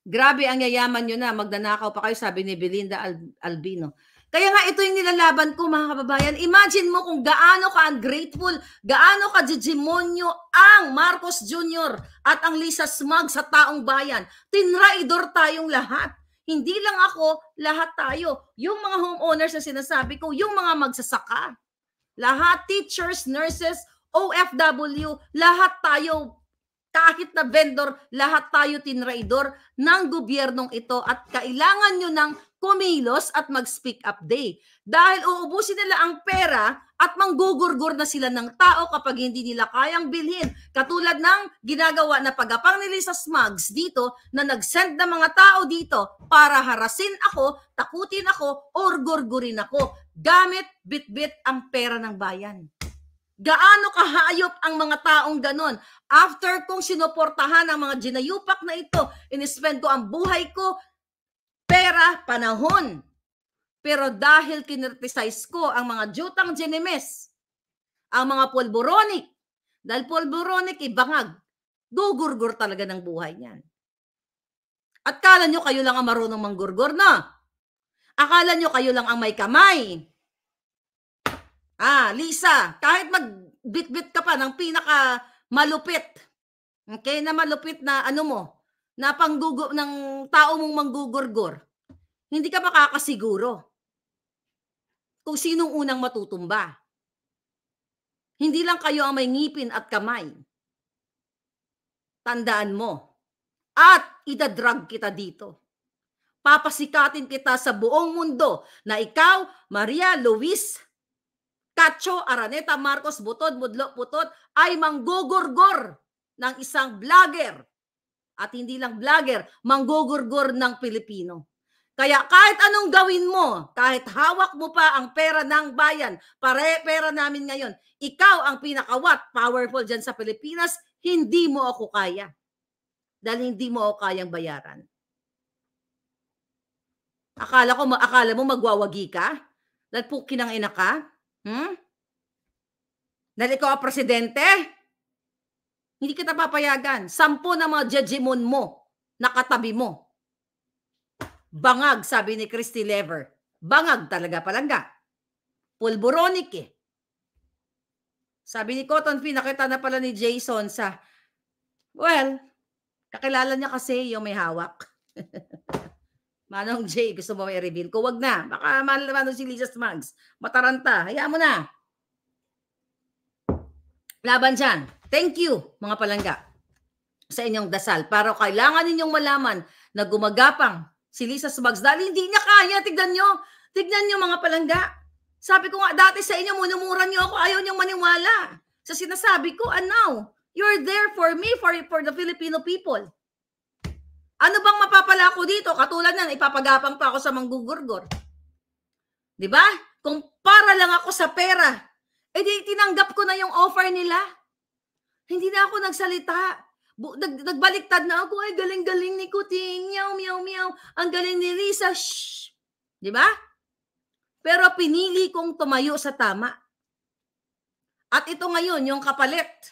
A: Grabe ang yayaman nyo na, magnanakaw pa kayo, sabi ni Belinda Al- Albino. Kaya nga ito yung nilalaban ko mga kababayan. Imagine mo kung gaano ka ungrateful, gaano ka digimonyo ang Marcos Jr. at ang Lisa Smug sa taong bayan. Tinraidor tayong lahat. Hindi lang ako, lahat tayo. Yung mga homeowners na sinasabi ko, yung mga magsasaka. Lahat, teachers, nurses, OFW, lahat tayo kahit na vendor, lahat tayo tinraidor ng gobyernong ito at kailangan nyo ng kumilos at mag-speak up day. Dahil uubusin nila ang pera at manggugurgur na sila ng tao kapag hindi nila kayang bilhin. Katulad ng ginagawa na pagapang nila sa smugs dito na nag-send ng mga tao dito para harasin ako, takutin ako, or gurgurin ako. Gamit bitbit ang pera ng bayan. Gaano kahayop ang mga taong ganon? After kong sinuportahan ang mga ginayupak na ito, inispend ko ang buhay ko pera, panahon. Pero dahil kinertisize ko ang mga jutang genimes, ang mga polboronic, dahil polboronic, ibangag, gugurgur talaga ng buhay niyan. At kala nyo kayo lang ang marunong manggurgur, no? Akala nyo kayo lang ang may kamay. Ah, Lisa, kahit magbitbit ka pa ng pinaka malupit, okay, na malupit na ano mo, na panggugo ng tao mong manggugurgor, hindi ka makakasiguro kung sinong unang matutumba. Hindi lang kayo ang may ngipin at kamay. Tandaan mo. At idadrag kita dito. Papasikatin kita sa buong mundo na ikaw, Maria Luis, Cacho, Araneta, Marcos, Butod, Mudlo, Putot ay manggugurgor ng isang vlogger at hindi lang vlogger, manggugurgur ng Pilipino. Kaya kahit anong gawin mo, kahit hawak mo pa ang pera ng bayan, pare pera namin ngayon, ikaw ang pinakawat, powerful dyan sa Pilipinas, hindi mo ako kaya. Dahil hindi mo ako kayang bayaran. Akala ko, akala mo magwawagi ka? Dahil pukinang ina ka? Hmm? Dahil ikaw ang presidente? Hindi kita papayagan. Sampo na mga jajimon mo, nakatabi mo. Bangag, sabi ni Christy Lever. Bangag talaga palangga. Pulboronic eh. Sabi ni Cotton Fee, nakita na pala ni Jason sa, well, kakilala niya kasi yung may hawak. Manong Jay, gusto mo i-reveal ko? Wag na. Baka manong si Lisa Smags. Mataranta. Hayaan mo na. Laban dyan. Thank you, mga palangga, sa inyong dasal. Para kailangan ninyong malaman na gumagapang si Lisa Sbugs. Dahil hindi niya kaya. Tignan nyo. Tignan nyo, mga palangga. Sabi ko nga dati sa inyo, munumura niyo ako. Ayaw niyong maniwala. Sa sinasabi ko, and now, you're there for me, for, for the Filipino people. Ano bang mapapala ko dito? Katulad na, ipapagapang pa ako sa manggugurgor. 'Di ba? Kung para lang ako sa pera, E di, tinanggap ko na yung offer nila. Hindi na ako nagsalita. Bu- nag- nagbaliktad na ako. Ay, galing-galing ni Kuting. Meow, meow, meow. Ang galing ni Risa. Shh. Di ba? Pero pinili kong tumayo sa tama. At ito ngayon, yung kapalit.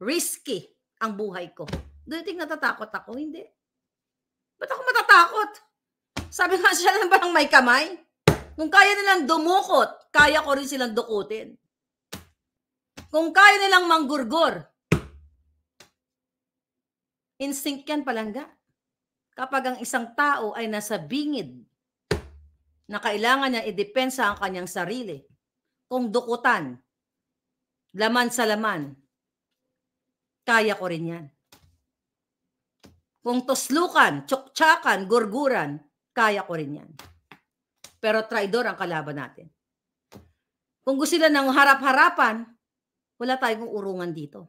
A: Risky ang buhay ko. Do you think natatakot ako? Hindi. Ba't ako matatakot? Sabi nga siya lang ba ng may kamay? Kung kaya nilang dumukot kaya ko rin silang dukutin. Kung kaya nilang manggurgor, instinct yan palangga. Kapag ang isang tao ay nasa bingid na kailangan niya idepensa ang kanyang sarili, kung dukutan, laman sa laman, kaya ko rin yan. Kung toslukan, tsuktsakan, gurguran, kaya ko rin yan. Pero traidor ang kalaban natin. Kung gusto sila ng harap-harapan, wala tayong urungan dito.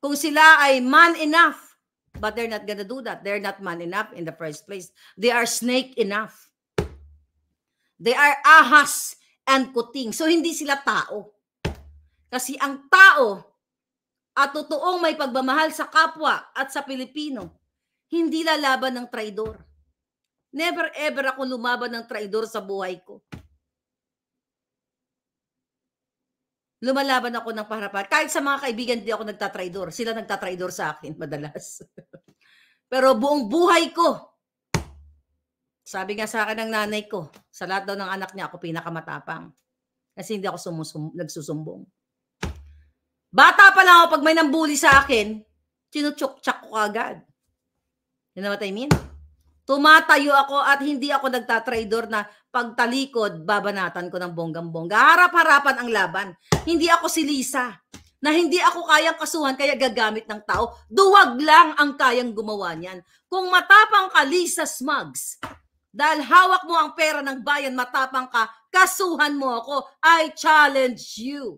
A: Kung sila ay man enough, but they're not gonna do that. They're not man enough in the first place. They are snake enough. They are ahas and kuting. So hindi sila tao. Kasi ang tao at totoong may pagmamahal sa kapwa at sa Pilipino, hindi lalaban ng traidor. Never ever ako lumaban ng traidor sa buhay ko. Lumalaban ako ng parapat. Kahit sa mga kaibigan, di ako nagtatraidor. Sila nagtatraidor sa akin madalas. Pero buong buhay ko, sabi nga sa akin ng nanay ko, sa lahat daw ng anak niya, ako pinakamatapang. Kasi hindi ako sumusum- nagsusumbong. Bata pa lang ako, pag may nambuli sa akin, chinuchok-chak ko agad. You know what I mean? Tumatayo ako at hindi ako nagtatraidor na pagtalikod, babanatan ko ng bonggang-bongga. Harap-harapan ang laban. Hindi ako si Lisa na hindi ako kayang kasuhan kaya gagamit ng tao. Duwag lang ang kayang gumawa niyan. Kung matapang ka, Lisa Smugs, dahil hawak mo ang pera ng bayan, matapang ka, kasuhan mo ako. I challenge you.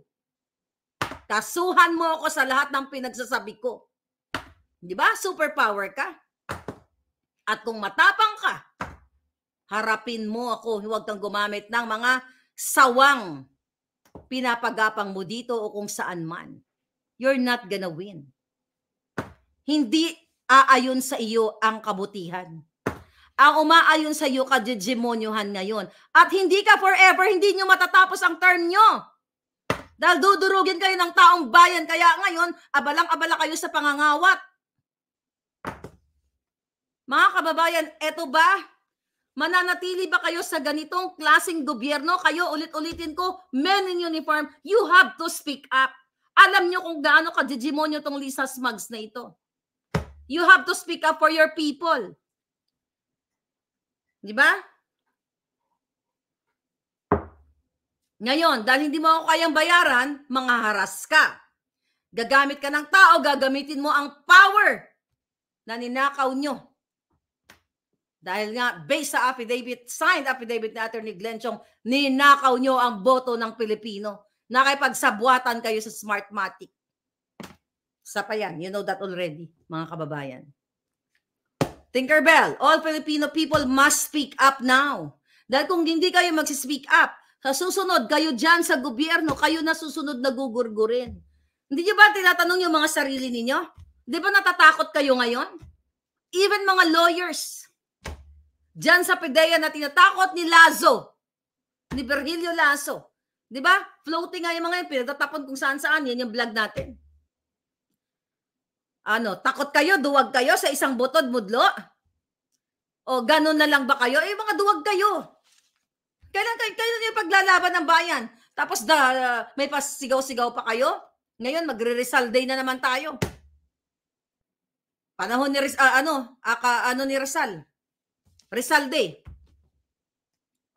A: Kasuhan mo ako sa lahat ng pinagsasabi ko. Di ba? Superpower ka. At kung matapang ka, harapin mo ako. Huwag kang gumamit ng mga sawang pinapagapang mo dito o kung saan man. You're not gonna win. Hindi aayon sa iyo ang kabutihan. Ang umaayon sa iyo, kadedemonyohan ngayon. At hindi ka forever, hindi nyo matatapos ang term nyo. Dahil dudurugin kayo ng taong bayan. Kaya ngayon, abalang-abala kayo sa pangangawat. Mga kababayan, eto ba? Mananatili ba kayo sa ganitong klasing gobyerno? Kayo, ulit-ulitin ko, men in uniform, you have to speak up. Alam nyo kung gaano kajijimonyo tong Lisa Smugs na ito. You have to speak up for your people. Di ba? Ngayon, dahil hindi mo ako kayang bayaran, manghaharas ka. Gagamit ka ng tao, gagamitin mo ang power na ninakaw nyo dahil nga, based sa affidavit, signed affidavit ni Attorney Glenn Chong, ninakaw nyo ang boto ng Pilipino. Nakipagsabwatan kayo sa Smartmatic. Sa pa yan. You know that already, mga kababayan. Tinkerbell, all Filipino people must speak up now. Dahil kung hindi kayo mag-speak up, sa susunod, kayo dyan sa gobyerno, kayo na susunod na gugurgurin. Hindi nyo ba tinatanong yung mga sarili ninyo? Di ba natatakot kayo ngayon? Even mga lawyers, Diyan sa PIDEA na tinatakot ni Lazo, ni Virgilio Lazo. Di ba? Floating nga yung mga yun, pinagtatapon kung saan-saan, yan yung vlog natin. Ano, takot kayo, duwag kayo sa isang butod mudlo? O ganun na lang ba kayo? Eh, mga duwag kayo. Kailan kayo, kailan yung paglalaban ng bayan? Tapos da, may pasigaw-sigaw pa kayo? Ngayon, magre-Rizal Day na naman tayo. Panahon ni Rizal, uh, ano, aka, ano ni Rizal? Rizal Day.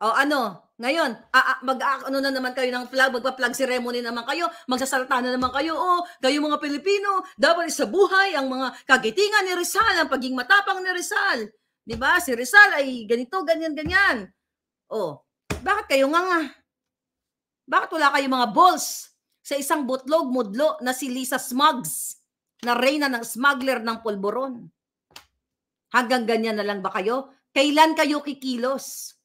A: O ano, ngayon, mag ano na naman kayo ng flag, magpa-flag ceremony naman kayo, magsasalta na naman kayo. O, kayo mga Pilipino, dapat sa buhay ang mga kagitingan ni Rizal, ang pagiging matapang ni Rizal. 'Di ba? Si Rizal ay ganito, ganyan, ganyan. O, bakit kayo nga nga? Bakit wala kayo mga balls sa isang butlog mudlo na si Lisa Smugs, na reyna ng smuggler ng polboron? Hanggang ganyan na lang ba kayo? Kailan kayo kikilos?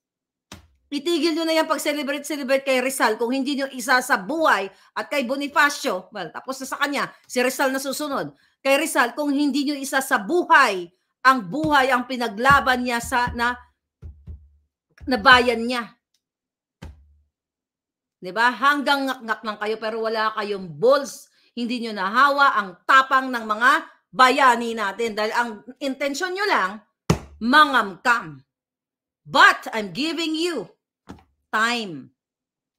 A: Itigil nyo na yan pag-celebrate-celebrate kay Rizal kung hindi nyo isa sa buhay at kay Bonifacio, well, tapos na sa kanya, si Rizal na susunod. Kay Rizal, kung hindi nyo isa sa buhay, ang buhay ang pinaglaban niya sa na, na bayan niya. 'Di ba? Hanggang ngakngak lang kayo pero wala kayong balls. Hindi niyo nahawa ang tapang ng mga bayani natin dahil ang intensyon niyo lang mangamkam. But I'm giving you time.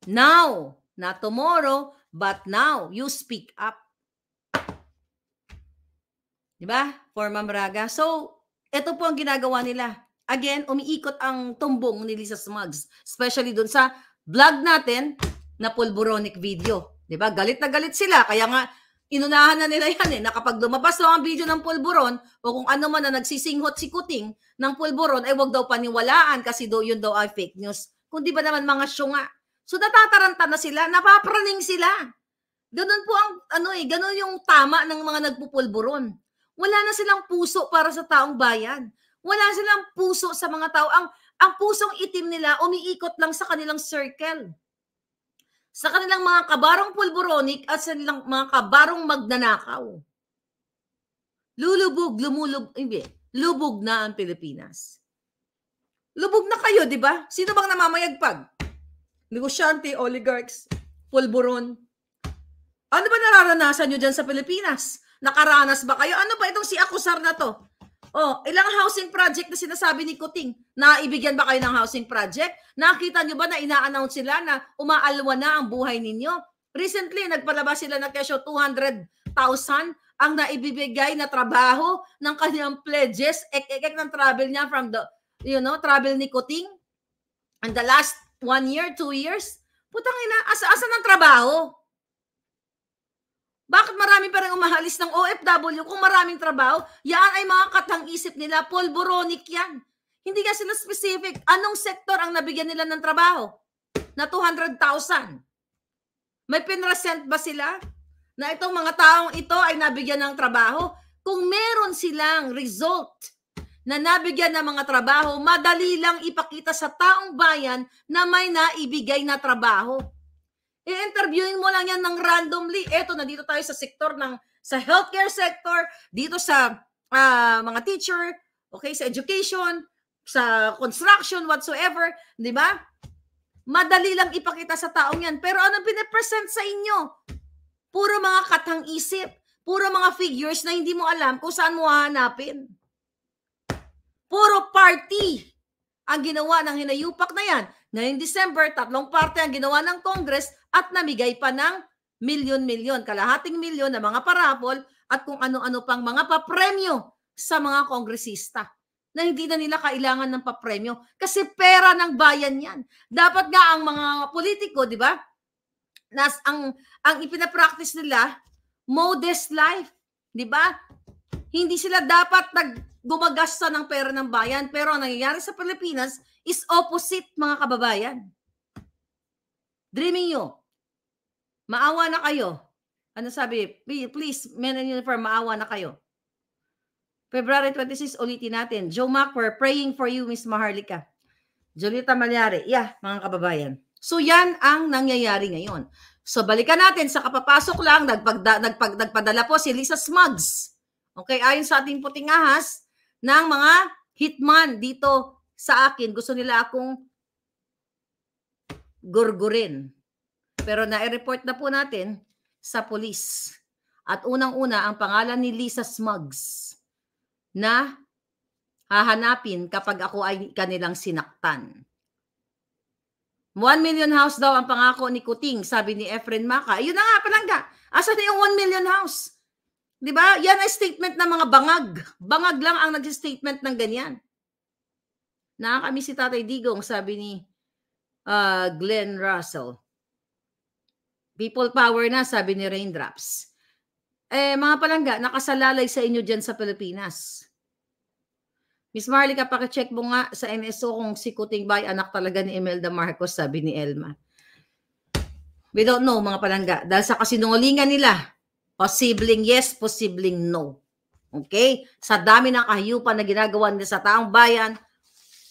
A: Now, not tomorrow, but now you speak up. 'Di ba? For Ma'am Raga. So, ito po ang ginagawa nila. Again, umiikot ang tumbong ni Lisa Smugs, especially doon sa vlog natin na pulboronic video. 'Di ba? Galit na galit sila kaya nga inunahan na nila yan eh, na lumabas daw ang video ng pulburon o kung ano man na nagsisinghot si Kuting ng pulburon, ay wag daw paniwalaan kasi do, yun daw ay fake news. Kundi ba naman mga syunga. So natataranta na sila, napapraning sila. Ganun po ang, ano eh, ganun yung tama ng mga nagpupulburon. Wala na silang puso para sa taong bayan. Wala silang puso sa mga tao. Ang, ang pusong itim nila umiikot lang sa kanilang circle sa kanilang mga kabarong pulboronic at sa kanilang mga kabarong magnanakaw. Lulubog, lumulub, hindi, lubog na ang Pilipinas. Lubog na kayo, di ba? Sino bang namamayagpag? Negosyante, oligarchs, pulburon. Ano ba nararanasan nyo dyan sa Pilipinas? Nakaranas ba kayo? Ano ba itong si Akusar na to? Oh, ilang housing project na sinasabi ni Kuting? Naibigyan ba kayo ng housing project? Nakita nyo ba na ina-announce sila na umaalwa na ang buhay ninyo? Recently, nagpalabas sila ng kesyo 200,000 ang naibibigay na trabaho ng kanyang pledges, ek-ek ng travel niya from the, you know, travel ni Kuting. And the last one year, two years, putang ina, asa-asa ng trabaho. Bakit marami pa rin umahalis ng OFW kung maraming trabaho? Yan ay mga katang-isip nila. Polboronic yan. Hindi kasi sila specific. Anong sektor ang nabigyan nila ng trabaho? Na 200,000. May pinresent ba sila? Na itong mga taong ito ay nabigyan ng trabaho? Kung meron silang result na nabigyan ng mga trabaho, madali lang ipakita sa taong bayan na may naibigay na trabaho. I-interviewin mo lang yan ng randomly. Eto, na dito tayo sa sector ng sa healthcare sector, dito sa uh, mga teacher, okay, sa education, sa construction, whatsoever, di ba? Madali lang ipakita sa taong yan. Pero anong pinapresent sa inyo? Puro mga katang isip, puro mga figures na hindi mo alam kung saan mo hahanapin. Puro party ang ginawa ng hinayupak na yan. Ngayong December, tatlong parte ang ginawa ng Congress at namigay pa ng milyon-milyon, kalahating milyon na mga parapol at kung ano-ano pang mga papremyo sa mga kongresista na hindi na nila kailangan ng papremyo kasi pera ng bayan yan. Dapat nga ang mga politiko, di ba? Nas ang ang ipinapractice nila modest life, di ba? Hindi sila dapat nag gumagasta ng pera ng bayan. Pero ang nangyayari sa Pilipinas is opposite, mga kababayan. Dreaming you, Maawa na kayo. Ano sabi? Please, men in uniform, maawa na kayo. February 26, ulitin natin. Joe Mack, we're praying for you, Miss Maharlika. Jolita Malyari. Yeah, mga kababayan. So yan ang nangyayari ngayon. So balikan natin sa kapapasok lang, nagpagda, nagpag, nagpadala po si Lisa Smugs. Okay, ayon sa ating puting ahas, ng mga hitman dito sa akin. Gusto nila akong gurgurin. Pero na-report na po natin sa polis. At unang-una, ang pangalan ni Lisa Smugs na hahanapin kapag ako ay kanilang sinaktan. 1 million house daw ang pangako ni Kuting, sabi ni Efren Maka. Ayun na nga, palangga. Asa na yung 1 million house? Di ba? Yan ay statement ng mga bangag. Bangag lang ang nag-statement ng ganyan. Nakakami si Tatay Digong, sabi ni uh, Glenn Russell. People power na, sabi ni Raindrops. Eh, mga palangga, nakasalalay sa inyo dyan sa Pilipinas. Miss Marley, check mo nga sa NSO kung si Kuting Bay anak talaga ni Imelda Marcos, sabi ni Elma. We don't know, mga palangga. Dahil sa kasinungalingan nila, Posibleng yes, posibleng no. Okay? Sa dami ng kahiyupan na ginagawa nila sa taong bayan,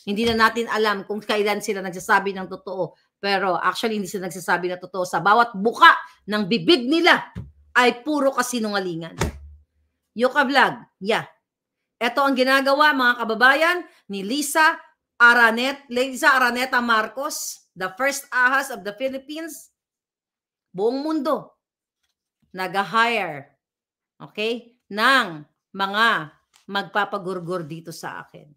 A: hindi na natin alam kung kailan sila nagsasabi ng totoo. Pero actually, hindi sila nagsasabi ng totoo. Sa bawat buka ng bibig nila ay puro kasinungalingan. Yuka Vlog, yeah. Ito ang ginagawa, mga kababayan, ni Lisa Aranet, Lisa Araneta Marcos, the first ahas of the Philippines, buong mundo nag-hire, okay, ng mga magpapagurgur dito sa akin.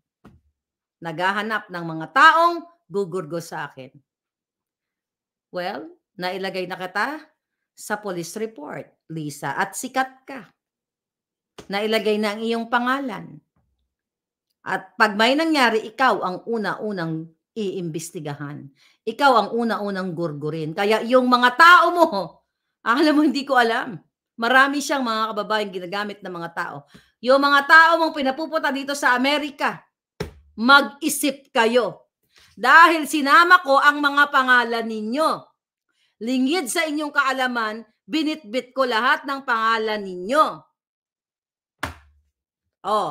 A: Naghahanap ng mga taong gugurgo sa akin. Well, nailagay na kita sa police report, Lisa, at sikat ka. Nailagay na ang iyong pangalan. At pag may nangyari, ikaw ang una-unang iimbestigahan. Ikaw ang una-unang gurgurin. Kaya yung mga tao mo Ah, alam mo hindi ko alam. Marami siyang mga kababayan ginagamit ng mga tao. Yung mga tao mong pinapupunta dito sa Amerika, mag-isip kayo. Dahil sinama ko ang mga pangalan ninyo. Lingid sa inyong kaalaman, binitbit ko lahat ng pangalan ninyo. Oh,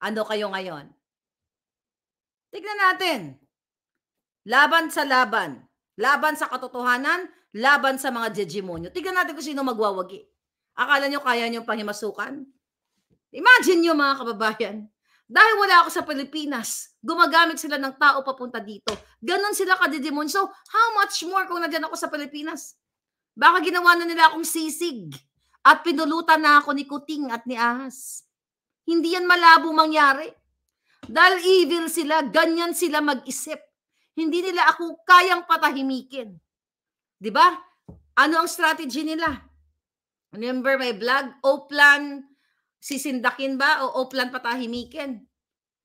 A: ano kayo ngayon? Tignan natin. Laban sa laban. Laban sa katotohanan, laban sa mga dedemonyo. Tignan natin kung sino magwawagi. Akala nyo kaya nyo pahimasukan? Imagine nyo mga kababayan, dahil wala ako sa Pilipinas, gumagamit sila ng tao papunta dito. Ganon sila kadidemon. So, how much more kung nandyan ako sa Pilipinas? Baka ginawa na nila akong sisig at pinulutan na ako ni Kuting at ni Ahas. Hindi yan malabo mangyari. Dahil evil sila, ganyan sila mag-isip. Hindi nila ako kayang patahimikin. 'Di ba? Ano ang strategy nila? Remember my vlog, O-plan sisindakin ba o O-plan patahimikin?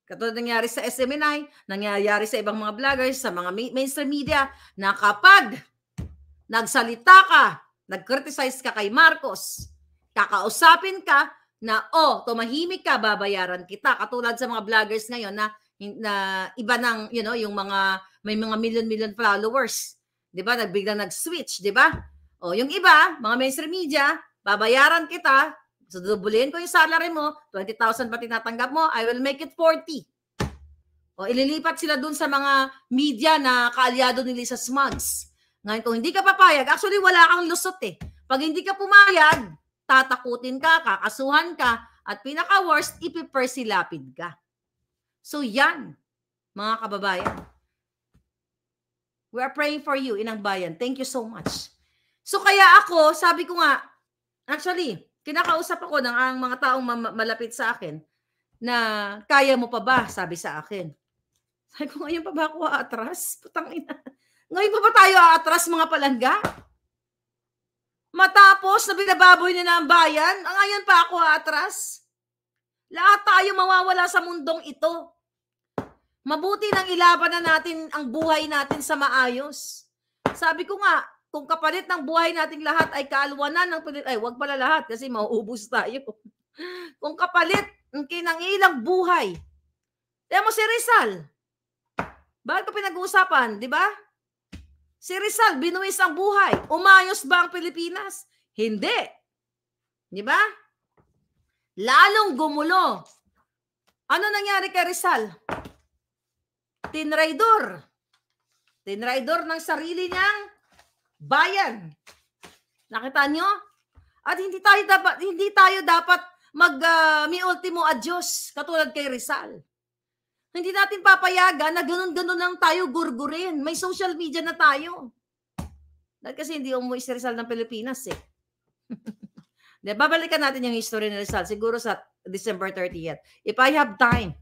A: Katulad nangyari sa SMNI, nangyayari sa ibang mga vloggers, sa mga mainstream media, na kapag nagsalita ka, nag-criticize ka kay Marcos, kakausapin ka na, oh, tumahimik ka, babayaran kita. Katulad sa mga vloggers ngayon na, na iba ng, you know, yung mga, may mga million-million followers. 'di ba? Nagbiglang nag-switch, 'di ba? Oh, yung iba, mga mainstream media, babayaran kita, so ko yung salary mo, 20,000 pa tinatanggap mo, I will make it 40. O ililipat sila dun sa mga media na kaalyado ni Lisa Smugs. Ngayon kung hindi ka papayag, actually wala kang lusot eh. Pag hindi ka pumayag, tatakutin ka, kakasuhan ka, at pinaka-worst, ipipersilapid ka. So yan, mga kababayan. We are praying for you, Inang Bayan. Thank you so much. So kaya ako, sabi ko nga, actually, kinakausap ako ng ang mga taong malapit sa akin na kaya mo pa ba, sabi sa akin. Sabi ko, ngayon pa ba ako aatras? Putang ina. Ngayon pa ba tayo aatras, mga palangga? Matapos na binababoy na ang bayan, ah, ngayon pa ako aatras? Lahat tayo mawawala sa mundong ito. Mabuti nang ilaban na natin ang buhay natin sa maayos. Sabi ko nga, kung kapalit ng buhay nating lahat ay kaalwanan ng Pilipino, ay wag pala lahat kasi mauubos tayo. kung kapalit ng kinangilang buhay, tiyan mo si Rizal. Bakit ko pinag-uusapan, di ba? Si Rizal, binuwis ang buhay. Umayos ba ang Pilipinas? Hindi. Di ba? Lalong gumulo. Ano nangyari kay Rizal? tinraidor. Tinraidor ng sarili niyang bayan. Nakita niyo? At hindi tayo dapat hindi tayo dapat mag uh, mi ultimo adios katulad kay Rizal. Hindi natin papayagan na ganun-ganun lang tayo gurgurin. May social media na tayo. Dahil kasi hindi umuwi si Rizal ng Pilipinas eh. De, babalikan natin yung history ni Rizal siguro sa December 30th. If I have time,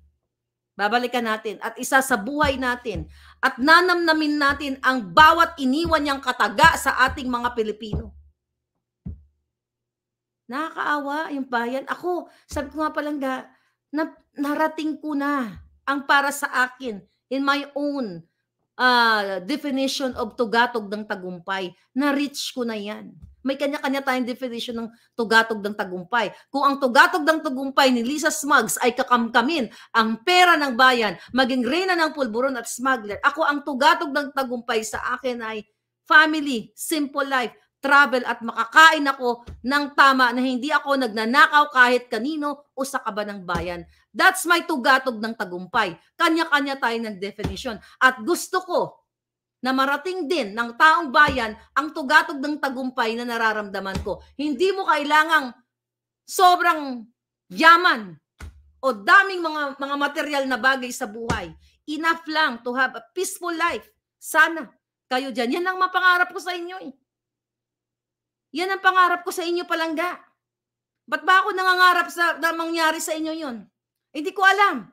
A: Babalikan natin at isa sa buhay natin at nanamnamin natin ang bawat iniwan niyang kataga sa ating mga Pilipino. Nakakaawa yung bayan. Ako, sabi ko nga palang ga, na, narating ko na ang para sa akin in my own uh, definition of tugatog ng tagumpay. Na-reach ko na yan. May kanya-kanya tayong definition ng tugatog ng tagumpay. Kung ang tugatog ng tagumpay ni Lisa Smugs ay kakamkamin ang pera ng bayan, maging reyna ng pulburon at smuggler, ako ang tugatog ng tagumpay sa akin ay family, simple life, travel at makakain ako ng tama na hindi ako nagnanakaw kahit kanino o sa kaba ng bayan. That's my tugatog ng tagumpay. Kanya-kanya tayo ng definition. At gusto ko na marating din ng taong bayan ang tugatog ng tagumpay na nararamdaman ko. Hindi mo kailangang sobrang yaman o daming mga mga material na bagay sa buhay. Enough lang to have a peaceful life. Sana kayo diyan. Yan ang mapangarap ko sa inyo eh. Yan ang pangarap ko sa inyo palangga. Ba't ba ako nangangarap sa na mangyari sa inyo yon? Hindi ko alam.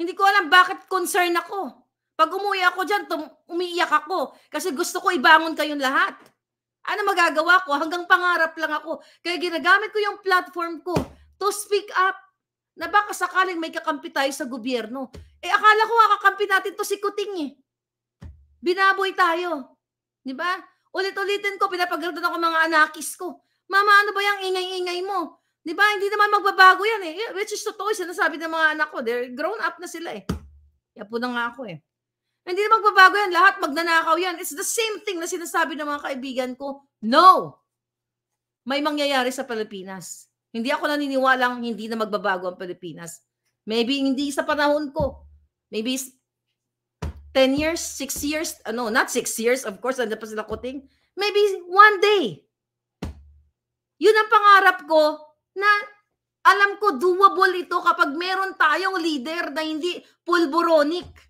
A: Hindi ko alam bakit concern ako. Pag umuwi ako dyan, tum- umiiyak ako kasi gusto ko ibangon kayong lahat. Ano magagawa ko? Hanggang pangarap lang ako. Kaya ginagamit ko yung platform ko to speak up na baka sakaling may kakampi tayo sa gobyerno. Eh akala ko kakampi natin to si Kuting eh. Binaboy tayo. Di ba? Ulit-ulitin ko, pinapagalitan ako mga anakis ko. Mama, ano ba yung ingay-ingay mo? Di ba? Hindi naman magbabago yan eh. Which is totoo, sinasabi ng mga anak ko. They're grown up na sila eh. Yapo na nga ako eh. Hindi na magbabago yan. Lahat magnanakaw yan. It's the same thing na sinasabi ng mga kaibigan ko. No! May mangyayari sa Pilipinas. Hindi ako naniniwalang hindi na magbabago ang Pilipinas. Maybe hindi sa panahon ko. Maybe 10 years, 6 years, ano, not 6 years, of course, ano pa sila kuting. Maybe one day. Yun ang pangarap ko na alam ko doable ito kapag meron tayong leader na hindi pulboronic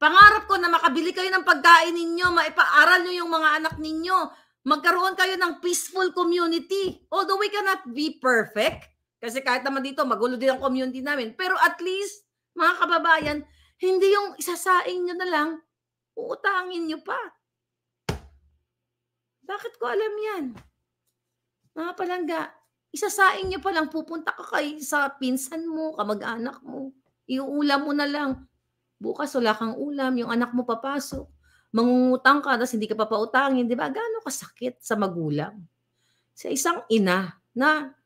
A: Pangarap ko na makabili kayo ng pagkain ninyo, maipaaral nyo yung mga anak ninyo, magkaroon kayo ng peaceful community. Although we cannot be perfect, kasi kahit naman dito, magulo din ang community namin. Pero at least, mga kababayan, hindi yung isasaing nyo na lang, uutangin nyo pa. Bakit ko alam yan? Mga palangga, isasaing nyo pa lang, pupunta ka kay sa pinsan mo, kamag-anak mo. Iuulam mo na lang. Bukas wala kang ulam, yung anak mo papasok. Mangungutang ka, tapos hindi ka papautangin. Di ba? Gaano kasakit sa magulang? Sa isang ina na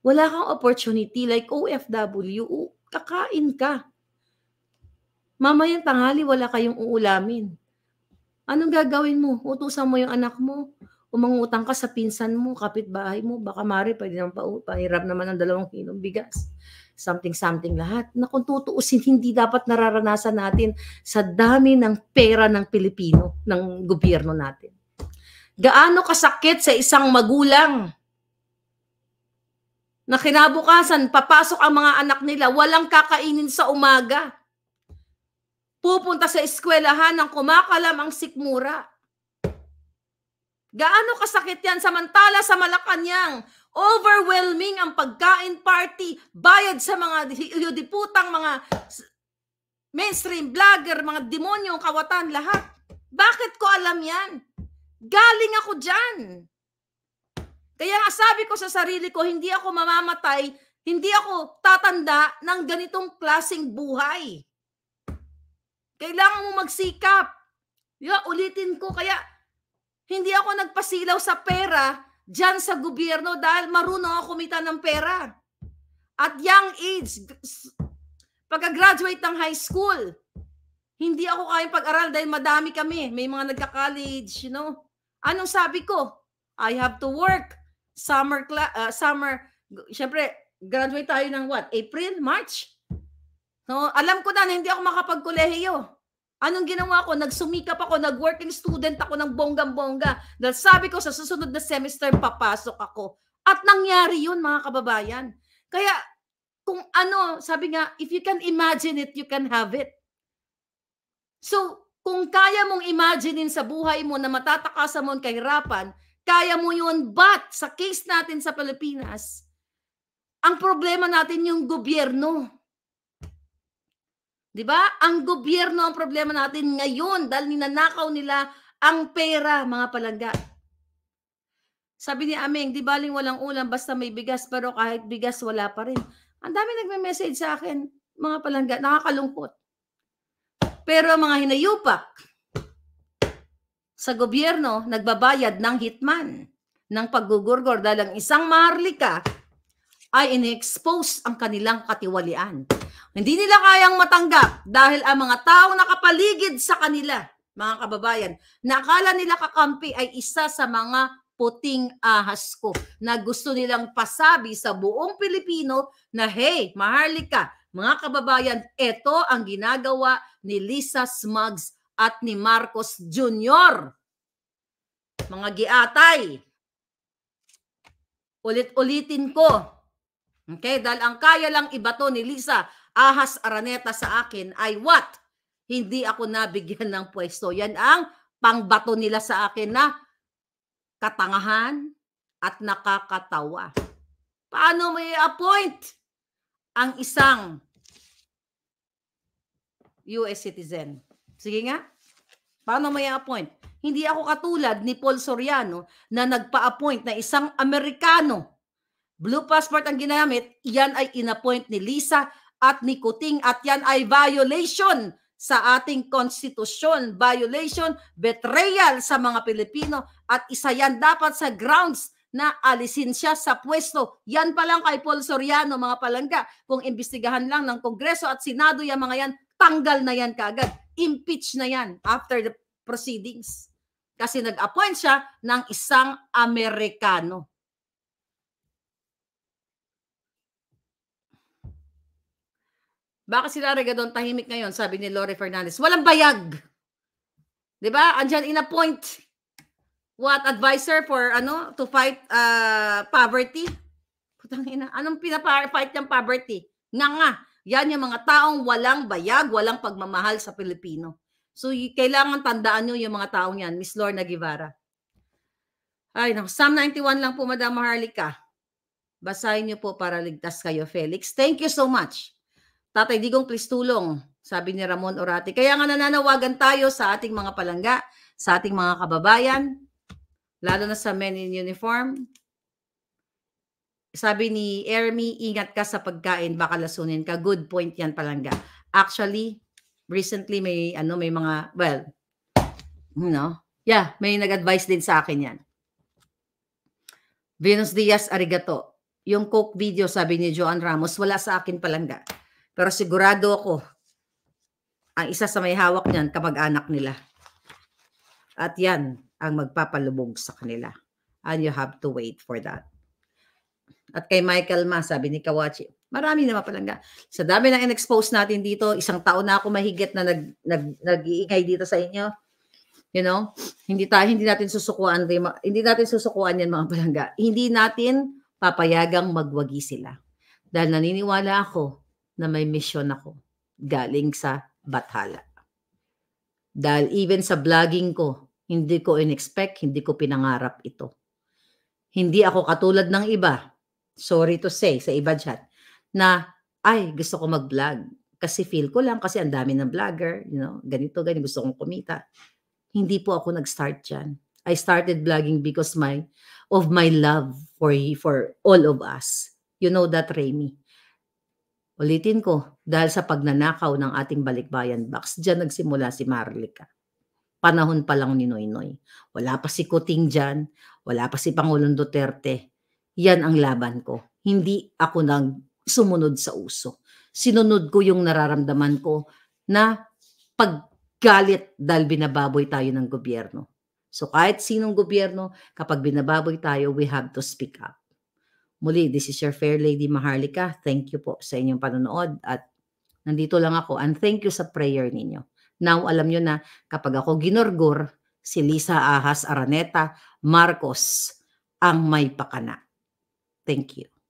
A: wala kang opportunity like OFW, kakain ka. Mamayang tanghali, wala kayong uulamin. Anong gagawin mo? Utusan mo yung anak mo? O mangutang ka sa pinsan mo, kapitbahay mo, baka mare, pwede nang pa- pahirap naman ng dalawang kinong bigas something-something lahat, na kung tutuusin, hindi dapat nararanasan natin sa dami ng pera ng Pilipino, ng gobyerno natin. Gaano kasakit sa isang magulang na kinabukasan, papasok ang mga anak nila, walang kakainin sa umaga. Pupunta sa eskwelahan ng kumakalam ang sikmura. Gaano kasakit yan? Samantala sa Malacanang, Overwhelming ang pagkain party, bayad sa mga yudiputang, mga mainstream vlogger, mga demonyong kawatan, lahat. Bakit ko alam yan? Galing ako dyan. Kaya nga sabi ko sa sarili ko, hindi ako mamamatay, hindi ako tatanda ng ganitong klasing buhay. Kailangan mo magsikap. Diba? Ulitin ko, kaya hindi ako nagpasilaw sa pera dyan sa gobyerno dahil marunong ako kumita ng pera. At young age, pagka-graduate ng high school, hindi ako kayang pag-aral dahil madami kami. May mga nagka-college, you know. Anong sabi ko? I have to work. Summer, uh, summer, syempre, graduate tayo ng what? April? March? No, alam ko na, na hindi ako makapag-kolehiyo. Anong ginawa ko? Nagsumikap ako, nag-working student ako ng bonggang-bongga. Dahil sabi ko, sa susunod na semester, papasok ako. At nangyari yun, mga kababayan. Kaya, kung ano, sabi nga, if you can imagine it, you can have it. So, kung kaya mong imaginein sa buhay mo na matatakasan mo ang kahirapan, kaya mo yun. But, sa case natin sa Pilipinas, ang problema natin yung gobyerno 'Di ba? Ang gobyerno ang problema natin ngayon dahil ninanakaw nila ang pera, mga palangga. Sabi ni Aming, di baling walang ulam basta may bigas pero kahit bigas wala pa rin. Ang dami nagme-message sa akin, mga palangga, nakakalungkot. Pero mga hinayupak sa gobyerno, nagbabayad ng hitman ng paggugurgor dahil ang isang marlika ay in-expose ang kanilang katiwalian. Hindi nila kayang matanggap dahil ang mga taong nakapaligid sa kanila, mga kababayan, nakala nila kakampi ay isa sa mga puting ahas ko na gusto nilang pasabi sa buong Pilipino na hey, Maharlika, mga kababayan, ito ang ginagawa ni Lisa Smugs at ni Marcos Jr. Mga giatay, ulit-ulitin ko. Okay, dahil ang kaya lang ibato ni Lisa ahas araneta sa akin ay what? Hindi ako nabigyan ng pwesto. Yan ang pangbato nila sa akin na katangahan at nakakatawa. Paano may appoint ang isang US citizen? Sige nga. Paano may appoint? Hindi ako katulad ni Paul Soriano na nagpa-appoint na isang Amerikano. Blue passport ang ginamit, yan ay inappoint ni Lisa at nikuting at yan ay violation sa ating konstitusyon, violation, betrayal sa mga Pilipino at isa yan dapat sa grounds na alisin siya sa pwesto. Yan pa lang kay Paul Soriano, mga palangga. Kung imbestigahan lang ng Kongreso at Senado yung mga yan, tanggal na yan kaagad. Impeach na yan after the proceedings. Kasi nag-appoint siya ng isang Amerikano. Baka sila Regadon tahimik ngayon, sabi ni Lori Fernandez. Walang bayag. 'Di ba? Andiyan in a point. What advisor for ano to fight uh, poverty? Putang ina, anong pinapa-fight ng poverty? Nga nga, yan yung mga taong walang bayag, walang pagmamahal sa Pilipino. So kailangan tandaan niyo yung mga taong yan, Miss Lorna Guevara. Ay, no. Psalm 91 lang po, Madam Harlika. Basahin niyo po para ligtas kayo, Felix. Thank you so much. Tatay Digong, please tulong, sabi ni Ramon Orate. Kaya nga nananawagan tayo sa ating mga palangga, sa ating mga kababayan, lalo na sa men in uniform. Sabi ni Ermi, ingat ka sa pagkain, baka lasunin ka. Good point yan palangga. Actually, recently may ano may mga well, you know, yeah, may nag-advise din sa akin yan. Venus Diaz Arigato. Yung Coke video, sabi ni Joan Ramos, wala sa akin palangga. Pero sigurado ako, ang isa sa may hawak niyan, kamag-anak nila. At yan ang magpapalubog sa kanila. And you have to wait for that. At kay Michael Ma, sabi ni Kawachi, marami naman palang ga. Sa dami ng in-expose natin dito, isang taon na ako mahigit na nag, nag, nag dito sa inyo. You know, hindi ta, hindi natin susukuan hindi natin susukuan 'yan mga palangga. Hindi natin papayagang magwagi sila. Dahil naniniwala ako na may mission ako galing sa bathala. Dahil even sa vlogging ko, hindi ko inexpect, hindi ko pinangarap ito. Hindi ako katulad ng iba, sorry to say, sa iba chat, na, ay, gusto ko mag-vlog. Kasi feel ko lang, kasi ang dami ng vlogger, you know, ganito, ganito, gusto kong kumita. Hindi po ako nag-start diyan. I started vlogging because my, of my love for, for all of us. You know that, Remy. Ulitin ko, dahil sa pagnanakaw ng ating balikbayan box, diyan nagsimula si Marlica. Panahon pa lang ni Noynoy. Wala pa si Kuting diyan, wala pa si Pangulong Duterte. Yan ang laban ko. Hindi ako nag sumunod sa uso. Sinunod ko yung nararamdaman ko na paggalit dahil binababoy tayo ng gobyerno. So kahit sinong gobyerno, kapag binababoy tayo, we have to speak up. Muli, this is your fair lady Maharlika. Thank you po sa inyong panonood at nandito lang ako and thank you sa prayer ninyo. Now, alam nyo na kapag ako ginorgor, si Lisa Ahas Araneta Marcos ang may pakana. Thank you.